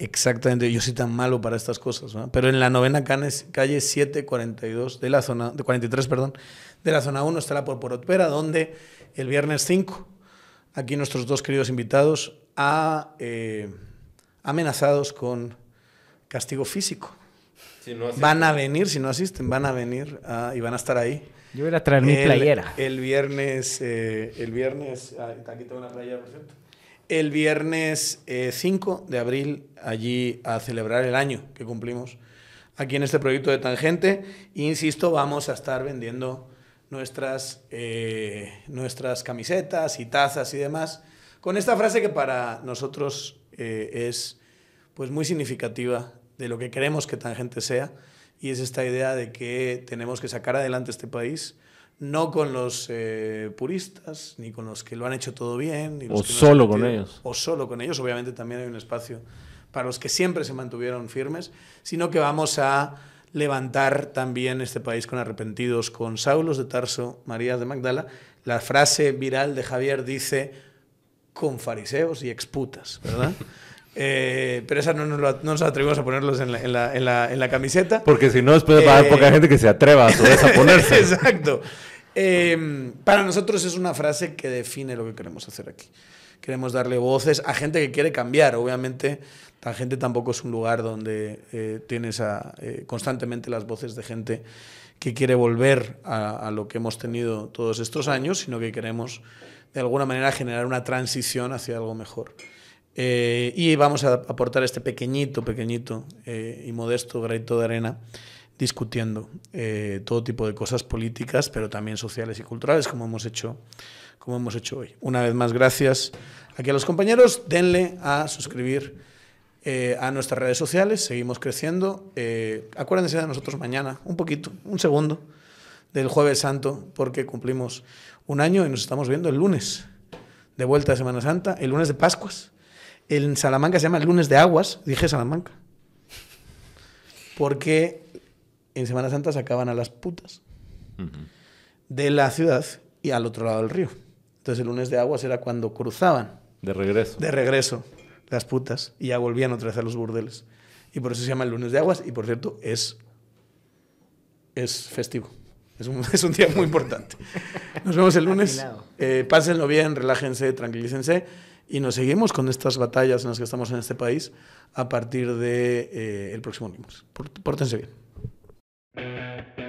exactamente. Yo soy tan malo para estas cosas, ¿verdad? Pero en la novena calle 742 de la zona, de 43, perdón, de la zona 1 está por Porporotpera, donde el viernes 5, aquí nuestros dos queridos invitados, eh, amenazados con castigo físico. van a venir, si no asisten, van a venir ah, y van a estar ahí. Yo voy a traer mi playera. El viernes, eh, el viernes, ah, aquí tengo una El viernes 5 eh, de abril, allí a celebrar el año que cumplimos aquí en este proyecto de Tangente. insisto, vamos a estar vendiendo nuestras, eh, nuestras camisetas y tazas y demás, con esta frase que para nosotros eh, es pues muy significativa de lo que queremos que gente sea, y es esta idea de que tenemos que sacar adelante este país, no con los eh, puristas, ni con los que lo han hecho todo bien. o solo con ellos. O solo con ellos, obviamente también hay un espacio para los que siempre se mantuvieron firmes, sino que vamos a levantar también este país con arrepentidos, con Saulos de Tarso, María de Magdala. La frase viral de Javier dice, con fariseos y exputas, ¿verdad? Eh, pero esa no nos, lo, atrevimos a ponerlos en la, camiseta. Porque si no, después va a haber poca eh, gente que se atreva a, a ponerse. Exacto. Em, para nosotros es una frase que define lo que queremos hacer aquí. Queremos darle voces a gente que quiere cambiar. Obviamente, gente tampoco es un lugar donde eh, tienes eh, constantemente las voces de gente que quiere volver a, lo que hemos tenido todos estos años, sino que queremos de alguna manera generar una transición hacia algo mejor. Eh, y vamos a aportar este pequeñito, pequeñito y modesto grito de arena discutiendo todo tipo de cosas políticas, pero también sociales y culturales, como hemos hecho, como hemos hecho hoy. Una vez más, gracias. Aquí a los compañeros, denle a suscribir eh, a nuestras redes sociales, seguimos creciendo. Eh, acuérdense de nosotros mañana, un poquito, un segundo, del jueves santo, porque cumplimos un año y nos estamos viendo el lunes, de vuelta a Semana Santa, el lunes de Pascuas. En Salamanca se llama el lunes de aguas, dije Salamanca, porque en Semana Santa sacaban a las putas de la ciudad y al otro lado del río. Entonces el lunes de aguas era cuando cruzaban. De regreso. De regreso las putas y ya volvían otra vez a los burdeles. Y por eso se llama el lunes de aguas y por cierto es, es festivo. Es un, día muy importante. Nos vemos el lunes. Eh, pásenlo bien, relájense, tranquilícense y nos seguimos con estas batallas en las que estamos en este país a partir del de, eh, el próximo lunes. Pórtense bien.